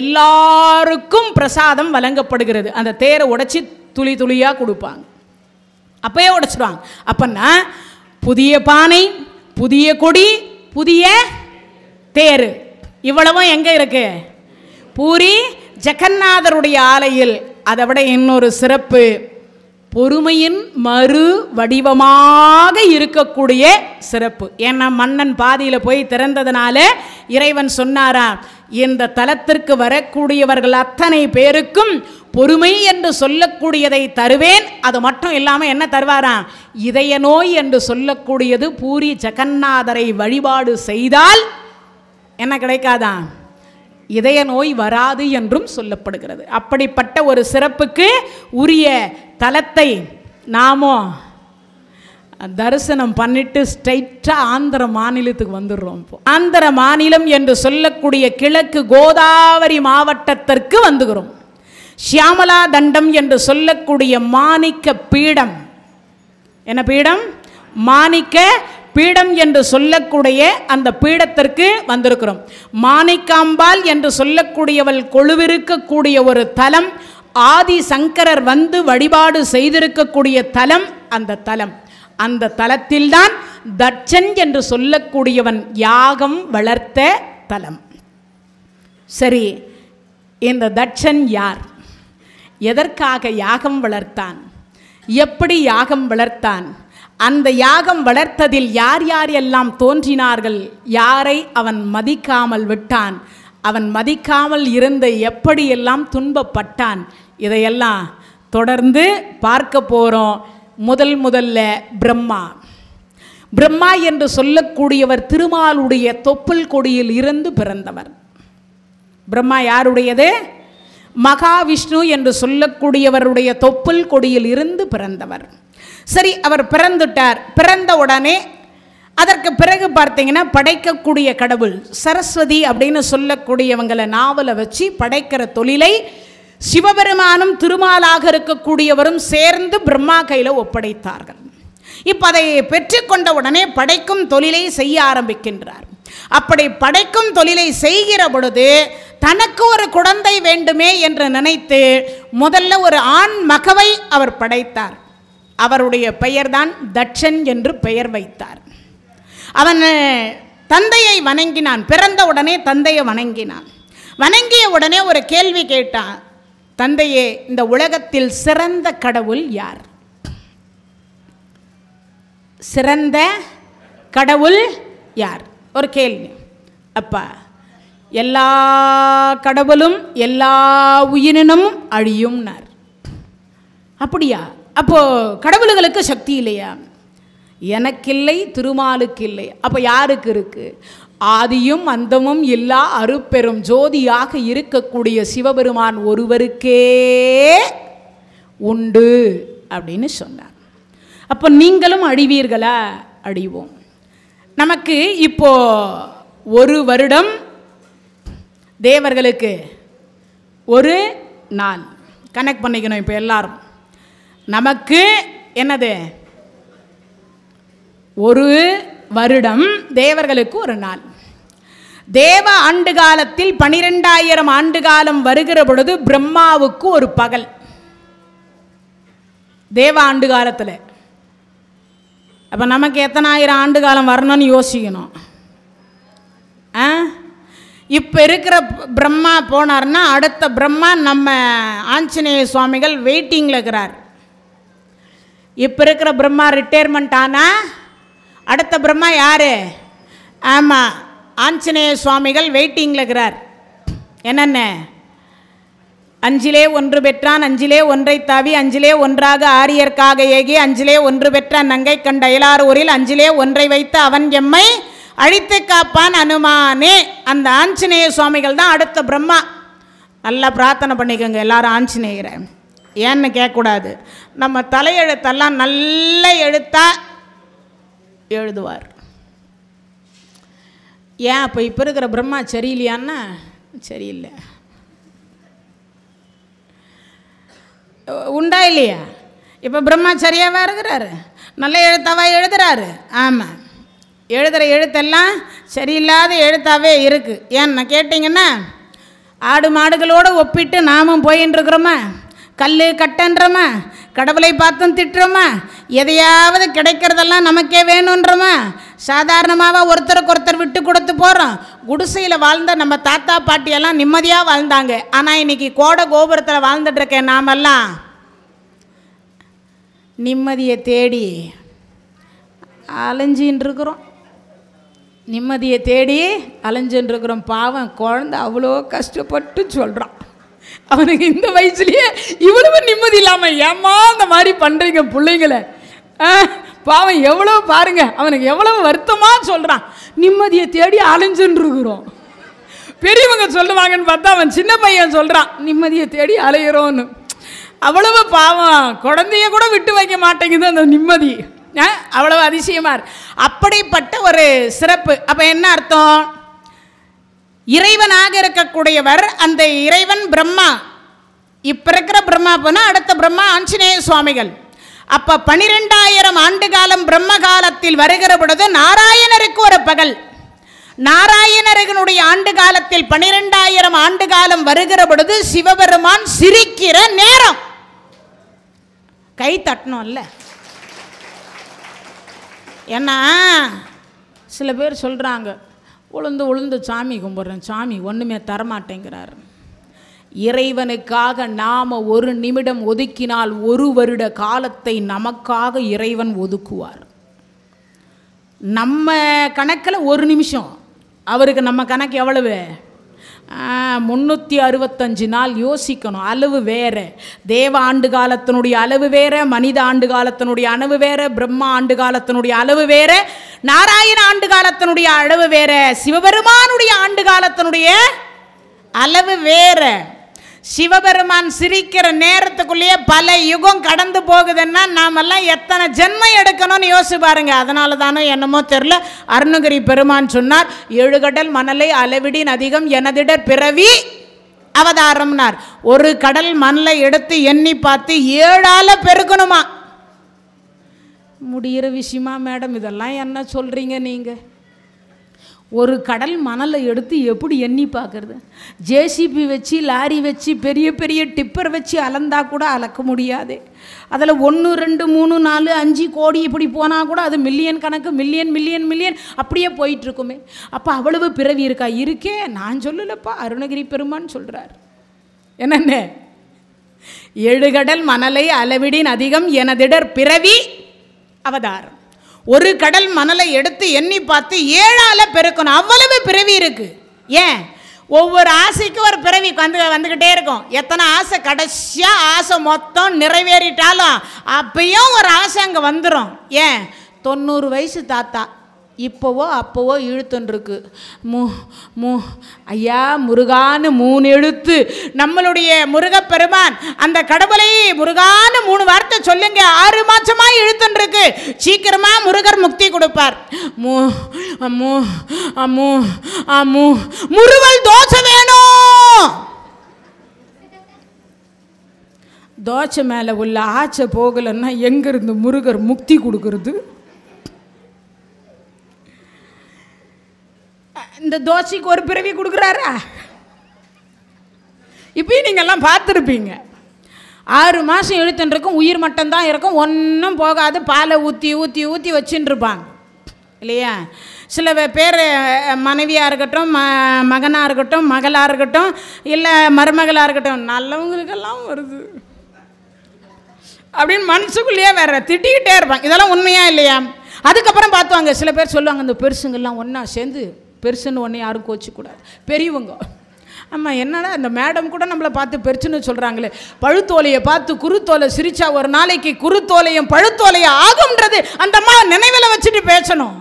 எல்லாருக்கும் பிரசாதம் வழங்கப்படுகிறது அந்த தேரை உடைச்சி துளி துளியாக கொடுப்பாங்க அப்போயே உடைச்சிடுவாங்க அப்பன்னா புதிய பானை புதிய கொடி புதிய தேர் இவ்வளவும் எங்கே இருக்கு பூரி ஜெகநாதருடைய ஆலையில் அதை விட இன்னொரு சிறப்பு பொறுமையின் மறு வடிவமாக இருக்கக்கூடிய சிறப்பு ஏன்னா மன்னன் பாதியில் போய் திறந்ததுனால இறைவன் சொன்னாரா இந்த தலத்திற்கு வரக்கூடியவர்கள் அத்தனை பேருக்கும் பொறுமை என்று சொல்லக்கூடியதை தருவேன் அது மட்டும் இல்லாமல் என்ன தருவாராம் இதய நோய் என்று சொல்லக்கூடியது பூரி ஜெகநாதரை வழிபாடு செய்தால் என்ன கிடைக்காதா இதய நோய் வராது என்றும் சொல்லப்படுகிறது அப்படிப்பட்ட ஒரு சிறப்புக்கு உரிய தலத்தை நாமோ தரிசனம் பண்ணிட்டு ஸ்ட்ரைட்டாக ஆந்திர மாநிலத்துக்கு வந்துடுறோம் இப்போ ஆந்திர மாநிலம் என்று சொல்லக்கூடிய கிழக்கு கோதாவரி மாவட்டத்திற்கு வந்துகிறோம் ஷியாமலா தண்டம் என்று சொல்லக்கூடிய மாணிக்க பீடம் என்ன பீடம் மாணிக்க பீடம் என்று சொல்லக்கூடிய அந்த பீடத்திற்கு வந்திருக்கிறோம் மாணிக்காம்பாள் என்று சொல்லக்கூடியவள் கொழுவிருக்கக்கூடிய ஒரு தலம் ஆதி சங்கரர் வந்து வழிபாடு செய்திருக்கக்கூடிய தலம் அந்த தலம் அந்த தலத்தில்தான் தட்சன் என்று சொல்லக்கூடியவன் யாகம் வளர்த்த தலம் சரி இந்த தட்சன் யார் எதற்காக யாகம் வளர்த்தான் எப்படி யாகம் வளர்த்தான் அந்த யாகம் வளர்த்ததில் யார் யார் எல்லாம் தோன்றினார்கள் யாரை அவன் மதிக்காமல் விட்டான் அவன் மதிக்காமல் இருந்த எப்படியெல்லாம் துன்பப்பட்டான் இதையெல்லாம் தொடர்ந்து பார்க்க போகிறோம் முதல் முதல்ல பிரம்மா பிரம்மா என்று சொல்லக்கூடியவர் திருமாலுடைய தொப்புள் கொடியில் இருந்து பிறந்தவர் பிரம்மா யாருடையது மகாவிஷ்ணு என்று சொல்லக்கூடியவருடைய தொப்புள் கொடியில் இருந்து பிறந்தவர் சரி அவர் பிறந்துட்டார் பிறந்த உடனே அதற்கு பிறகு பார்த்தீங்கன்னா படைக்கக்கூடிய கடவுள் சரஸ்வதி அப்படின்னு சொல்லக்கூடியவங்களை நாவலை வச்சு படைக்கிற தொழிலை சிவபெருமானும் திருமாலாக இருக்கக்கூடியவரும் சேர்ந்து பிரம்மா கையில் ஒப்படைத்தார்கள் இப்போ அதை பெற்றுக்கொண்ட உடனே படைக்கும் தொழிலை செய்ய ஆரம்பிக்கின்றார் அப்படி படைக்கும் தொழிலை செய்கிற பொழுது தனக்கு ஒரு குழந்தை வேண்டுமே என்று நினைத்து முதல்ல ஒரு ஆண் மகவை அவர் படைத்தார் அவருடைய பெயர்தான் தட்சன் என்று பெயர் வைத்தார் அவன் தந்தையை வணங்கினான் பிறந்த உடனே தந்தையை வணங்கினான் வணங்கிய உடனே ஒரு கேள்வி கேட்டான் தந்தையே இந்த உலகத்தில் சிறந்த கடவுள் யார் சிறந்த கடவுள் யார் ஒரு கேள்வி அப்பா எல்லா கடவுளும் எல்லா உயிரினும் அழியும்னார் அப்படியா அப்போ கடவுள்களுக்கு சக்தி இல்லையா எனக்கு இல்லை திருமாலுக்கு இல்லை அப்போ யாருக்கு இருக்கு ஆதியும் அந்தமும் இல்லா அருப்பெரும் ஜோதியாக இருக்கக்கூடிய சிவபெருமான் ஒருவருக்கே உண்டு அப்படின்னு சொன்னார் அப்போ நீங்களும் அழிவீர்களா அழிவோம் நமக்கு இப்போ ஒரு வருடம் தேவர்களுக்கு ஒரு நாள் கனெக்ட் பண்ணிக்கணும் இப்போ எல்லாரும் நமக்கு என்னது ஒரு வருடம் தேவர்களுக்கு ஒரு நாள் தேவ ஆண்டு காலத்தில் பனிரெண்டாயிரம் ஆண்டு காலம் வருகிற பொழுது பிரம்மாவுக்கு ஒரு பகல் தேவ ஆண்டு காலத்தில் அப்போ நமக்கு எத்தனாயிரம் ஆண்டு காலம் வரணும்னு யோசிக்கணும் ஆ இப்போ இருக்கிற பிரம்மா போனார்னா அடுத்த பிரம்மா நம்ம ஆஞ்சநேய சுவாமிகள் வெயிட்டிங்கில் இருக்கிறார் இப்போ இருக்கிற பிரம்மா ரிட்டையர்மெண்ட் ஆனால் அடுத்த பிரம்மா யார் ஆமாம் ஆஞ்சநேய சுவாமிகள் வெயிட்டிங்கில் இருக்கிறார் என்னென்ன அஞ்சிலே ஒன்று பெற்றான் அஞ்சிலே ஒன்றை தாவி அஞ்சிலே ஒன்றாக ஆரியர்க்காக ஏகி அஞ்சிலே ஒன்று பெற்ற நங்கை கண்ட ஊரில் அஞ்சிலே ஒன்றை வைத்து அவன் எம்மை அழித்து காப்பான் அனுமானே அந்த ஆஞ்சநேய சுவாமிகள் தான் அடுத்த பிரம்மா நல்லா பிரார்த்தனை பண்ணிக்கோங்க எல்லாரும் ஆஞ்சநேயரை ஏன்னு கேட்கக்கூடாது நம்ம தலையெழுத்தெல்லாம் நல்ல எழுத்தாக எழுதுவார் ஏன் அப்போ இப்போ இருக்கிற பிரம்மா சரியில்லையான்னா சரியில்லை உண்டா இல்லையா இப்போ பிரம்மா சரியாவா இருக்கிறாரு நல்ல எழுத்தாவாக எழுதுறாரு ஆமாம் எழுதுகிற எழுத்தெல்லாம் சரியில்லாத எழுத்தாகவே இருக்குது ஏன்னு கேட்டிங்கன்னா ஆடு மாடுகளோடு ஒப்பிட்டு நாமும் போயின்னு இருக்கிறோமா கல் கட்டன்றமா கடவுளை பார்த்தும் திட்டுறோமா எதையாவது கிடைக்கிறதெல்லாம் நமக்கே வேணுன்றமா சாதாரணமாக ஒருத்தருக்கு ஒருத்தர் விட்டு கொடுத்து போகிறோம் குடிசையில் வாழ்ந்த நம்ம தாத்தா பாட்டியெல்லாம் நிம்மதியாக வாழ்ந்தாங்க ஆனால் இன்றைக்கி கோடை கோபுரத்தில் வாழ்ந்துட்டுருக்கேன் நாமெல்லாம் நிம்மதியை தேடி அலைஞ்சின்னு இருக்கிறோம் நிம்மதியை தேடி அலைஞ்சின்னு இருக்கிறோம் பாவம் குழந்த அவ்வளோ கஷ்டப்பட்டு சொல்கிறோம் அவனுக்கு இந்த வயசுலயே இவ்வளவு நிம்மதி இல்லாமல் ஏமா அந்த மாதிரி பண்ணுறீங்க பிள்ளைங்களை பாவம் எவ்வளவு பாருங்க அவனுக்கு எவ்வளவு வருத்தமாக சொல்கிறான் நிம்மதியை தேடி அலைஞ்சுருக்குறோம் பெரியவங்க சொல்லுவாங்கன்னு பார்த்தா அவன் சின்ன பையன் சொல்கிறான் நிம்மதியை தேடி அலையிறோன்னு அவ்வளவு பாவம் குழந்தைய கூட விட்டு வைக்க மாட்டேங்குது அந்த நிம்மதி அவ்வளவு அதிசயமாக அப்படிப்பட்ட ஒரு சிறப்பு அப்போ என்ன அர்த்தம் இறைவனாக இருக்கக்கூடியவர் அந்த இறைவன் பிரம்மா இப்போ இருக்கிற பிரம்மா போனால் அடுத்த பிரம்மா ஆஞ்சநேய சுவாமிகள் அப்போ பனிரெண்டாயிரம் ஆண்டு காலம் பிரம்ம காலத்தில் வருகிற பொழுது நாராயணருக்கு ஒரு பகல் நாராயணருகனுடைய ஆண்டு காலத்தில் பனிரெண்டாயிரம் ஆண்டு காலம் வருகிற பொழுது சிவபெருமான் சிரிக்கிற நேரம் கை தட்டணும்ல ஏன்னா சில பேர் சொல்கிறாங்க உளுந்து உளுந்து சாமி கும்பிட்றேன் சாமி ஒன்றுமே தரமாட்டேங்கிறார் இறைவனுக்காக நாம் ஒரு நிமிடம் ஒதுக்கினால் ஒரு வருட காலத்தை நமக்காக இறைவன் ஒதுக்குவார் நம்ம கணக்கில் ஒரு நிமிஷம் அவருக்கு நம்ம கணக்கு எவ்வளவு முந்நூற்றி அறுபத்தஞ்சு நாள் யோசிக்கணும் அளவு வேறு தேவ ஆண்டு காலத்தினுடைய அளவு வேறு மனித ஆண்டு காலத்தினுடைய அளவு வேறு பிரம்மா ஆண்டு காலத்தினுடைய அளவு வேறு நாராயண ஆண்டு காலத்தினுடைய அளவு வேறு சிவபெருமானுடைய ஆண்டு காலத்தினுடைய அளவு வேறு சிவபெருமான் சிரிக்கிற நேரத்துக்குள்ளேயே பல யுகம் கடந்து போகுதுன்னா நாமெல்லாம் எத்தனை ஜென்மம் எடுக்கணும்னு யோசிச்சு பாருங்க அதனால தானோ என்னமோ தெரில அருணகிரி பெருமான் சொன்னார் எழுகடல் மணலை அளவிடின் அதிகம் எனதிடர் பிறவி அவதாரம்னார் ஒரு கடல் மணலை எடுத்து எண்ணி பார்த்து ஏழால் பெருக்கணுமா முடிகிற விஷயமா மேடம் இதெல்லாம் என்ன சொல்கிறீங்க நீங்கள் ஒரு கடல் மணலை எடுத்து எப்படி எண்ணி பார்க்குறது ஜேசிபி வச்சு லாரி வச்சு பெரிய பெரிய டிப்பர் வச்சு அலந்தால் கூட அளக்க முடியாது அதில் ஒன்று ரெண்டு மூணு நாலு அஞ்சு கோடி இப்படி போனால் கூட அது மில்லியன் கணக்கு மில்லியன் மில்லியன் மில்லியன் அப்படியே போயிட்டுருக்குமே அப்போ அவ்வளவு பிறவி இருக்கா இருக்கே நான் சொல்லலப்பா அருணகிரி பெருமான்னு சொல்கிறார் என்னென்ன எழுகடல் மணலை அளவிடின் அதிகம் எனதிடர் பிறவி அவதாரம் ஒரு கடல் மணலை எடுத்து எண்ணி பார்த்து ஏழால் பெருக்கணும் அவ்வளவு பிறவி இருக்குது ஏன் ஒவ்வொரு ஆசைக்கும் ஒரு பிறவி வந்து வந்துக்கிட்டே இருக்கும் எத்தனை ஆசை கடைசியாக ஆசை மொத்தம் நிறைவேறிட்டாலும் அப்பயும் ஒரு ஆசை அங்கே வந்துடும் ஏன் தொண்ணூறு வயசு தாத்தா இப்போவோ அப்போவோ இழுத்துன்ருக்கு மு மு ஐயா முருகான்னு மூணு எழுத்து நம்மளுடைய முருகப்பெருமான் அந்த கடவுளை முருகான்னு மூணு வார்த்தை சொல்லுங்க ஆறு மாதமாக இழுத்துன்ருக்கு சீக்கிரமாக முருகர் முக்தி கொடுப்பார் மு அம்மு அம்மு அம்மு முருகல் தோசை வேணும் தோசை மேலே உள்ள ஆச்சை போகலைன்னா எங்கேருந்து முருகர் முக்தி கொடுக்கறது இந்த தோசைக்கு ஒரு பிறவி கொடுக்குறாரா இப்பயும் நீங்கள்லாம் பார்த்துருப்பீங்க ஆறு மாதம் இழுத்துருக்கும் உயிர் மட்டும்தான் இருக்கும் ஒன்றும் போகாது பாலை ஊற்றி ஊற்றி ஊற்றி வச்சுன்னு இருப்பாங்க இல்லையா சில பேர் மனைவியாக இருக்கட்டும் ம மகனாக இருக்கட்டும் மகளாக இருக்கட்டும் இல்லை மருமகளாக இருக்கட்டும் நல்லவங்களுக்கெல்லாம் வருது அப்படின்னு மனசுக்குள்ளேயே வேற திட்டிக்கிட்டே இருப்பாங்க இதெல்லாம் உண்மையாக இல்லையா அதுக்கப்புறம் பார்த்துவாங்க சில பேர் சொல்லுவாங்க இந்த பெருசுங்கள்லாம் ஒன்றா சேர்ந்து பெருசுன்னு ஒன்று யாரும் கோச்சிக்கூடாது பெரியவங்க ஆமாம் என்னடா அந்த மேடம் கூட நம்மளை பார்த்து பெருச்சுன்னு சொல்கிறாங்களே பழுத்தோலையை பார்த்து குருத்தோலை சிரிச்சா ஒரு நாளைக்கு குருத்தோலையும் பழுத்தோலையும் ஆகும்ன்றது அந்த அம்மா நினைவில் வச்சுட்டு பேசணும்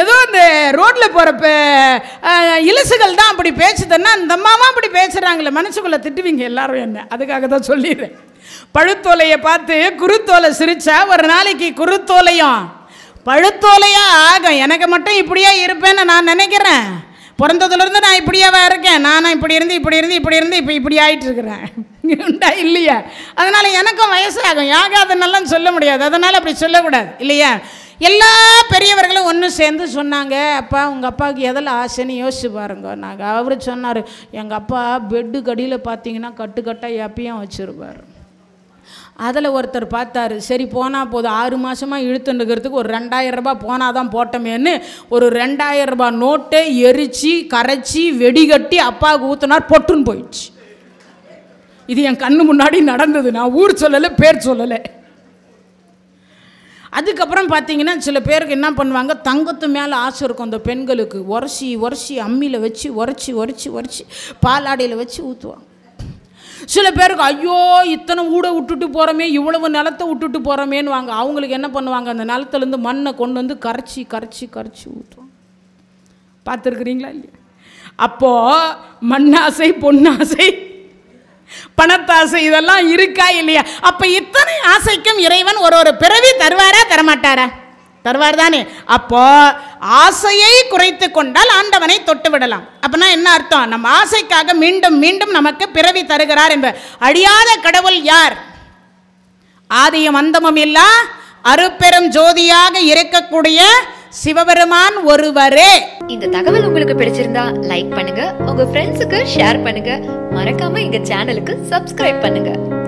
ஏதோ இந்த ரோட்டில் போகிறப்ப இலசுகள் தான் அப்படி பேசுதுன்னா இந்த அம்மாவும் அப்படி பேசுகிறாங்களே மனசுக்குள்ளே திட்டுவீங்க எல்லாரும் என்ன அதுக்காக தான் சொல்லிடுறேன் பழுத்தோலையை பார்த்து குருத்தோலை சிரிச்சா ஒரு நாளைக்கு குருத்தோலையும் பழுத்தோலையாக ஆகும் எனக்கு மட்டும் இப்படியே இருப்பேன்னு நான் நினைக்கிறேன் பிறந்ததுலேருந்து நான் இப்படியாவே இருக்கேன் நான் இப்படி இருந்து இப்படி இருந்து இப்படி இருந்து இப்போ இப்படி ஆகிட்டுருக்குறேன் உண்டா இல்லையா அதனால் எனக்கும் வயசாகும் யாகாத நல்லா சொல்ல முடியாது அதனால் அப்படி சொல்லக்கூடாது இல்லையா எல்லா பெரியவர்களும் ஒன்று சேர்ந்து சொன்னாங்க அப்பா உங்கள் அப்பாவுக்கு எதில் ஆசைன்னு யோசிச்சு பாருங்க நாங்கள் அவர் சொன்னார் எங்கள் அப்பா பெட்டு கடியில் பார்த்தீங்கன்னா கட்டுக்கட்டாக எப்பயும் வச்சுருப்பார் அதில் ஒருத்தர் பார்த்தாரு சரி போனால் போதும் ஆறு மாதமாக இழுத்துன்றுக்கிறதுக்கு ஒரு ரெண்டாயிரம் ரூபா போனால் தான் போட்டோமேன்னு ஒரு ரெண்டாயிரம் ரூபா நோட்டை எரித்து கரைச்சி வெடிகட்டி அப்பாவுக்கு ஊற்றினார் பொட்டுன்னு போயிடுச்சு இது என் கண்ணு முன்னாடி நடந்தது நான் ஊர் சொல்லலை பேர் சொல்லலை அதுக்கப்புறம் பார்த்தீங்கன்னா சில பேருக்கு என்ன பண்ணுவாங்க தங்கத்து மேலே ஆசை இருக்கும் அந்த பெண்களுக்கு உரசி உரசி அம்மியில் வச்சு உரச்சி உரைச்சி உரைச்சி பாலாடையில் வச்சு ஊற்றுவாங்க சில பேருக்கு ஐயோ இத்தனை ஊடை விட்டுட்டு போகிறோமே இவ்வளவு நிலத்தை விட்டுட்டு போகிறோமேனு வாங்க அவங்களுக்கு என்ன பண்ணுவாங்க அந்த நிலத்துலேருந்து மண்ணை கொண்டு வந்து கரைச்சி கரைச்சி கரைச்சி ஊற்றுவோம் பார்த்துருக்குறீங்களா இல்லையா அப்போது மண்ணாசை பொன்னாசை பணத்தாசை இதெல்லாம் இருக்கா இல்லையா அப்போ இத்தனை ஆசைக்கும் இறைவன் ஒரு ஒரு பிறவி தருவாரா தரமாட்டாரா தருவார் தானே அப்போ ஆசையை குறைத்து கொண்டால் ஆண்டவனை தொட்டு விடலாம் அப்படின்னா என்ன அர்த்தம் நம்ம ஆசைக்காக மீண்டும் மீண்டும் நமக்கு பிறவி தருகிறார் என்ப அழியாத கடவுள் யார் ஆதியும் அந்தமும் இல்லா அருப்பெரும் ஜோதியாக இருக்கக்கூடிய சிவபெருமான் ஒருவரே இந்த தகவல் உங்களுக்கு பிடிச்சிருந்தா லைக் பண்ணுங்க உங்க ஃப்ரெண்ட்ஸுக்கு ஷேர் பண்ணுங்க மறக்காம எங்க சேனலுக்கு சப்ஸ்கிரைப் பண்ணுங்க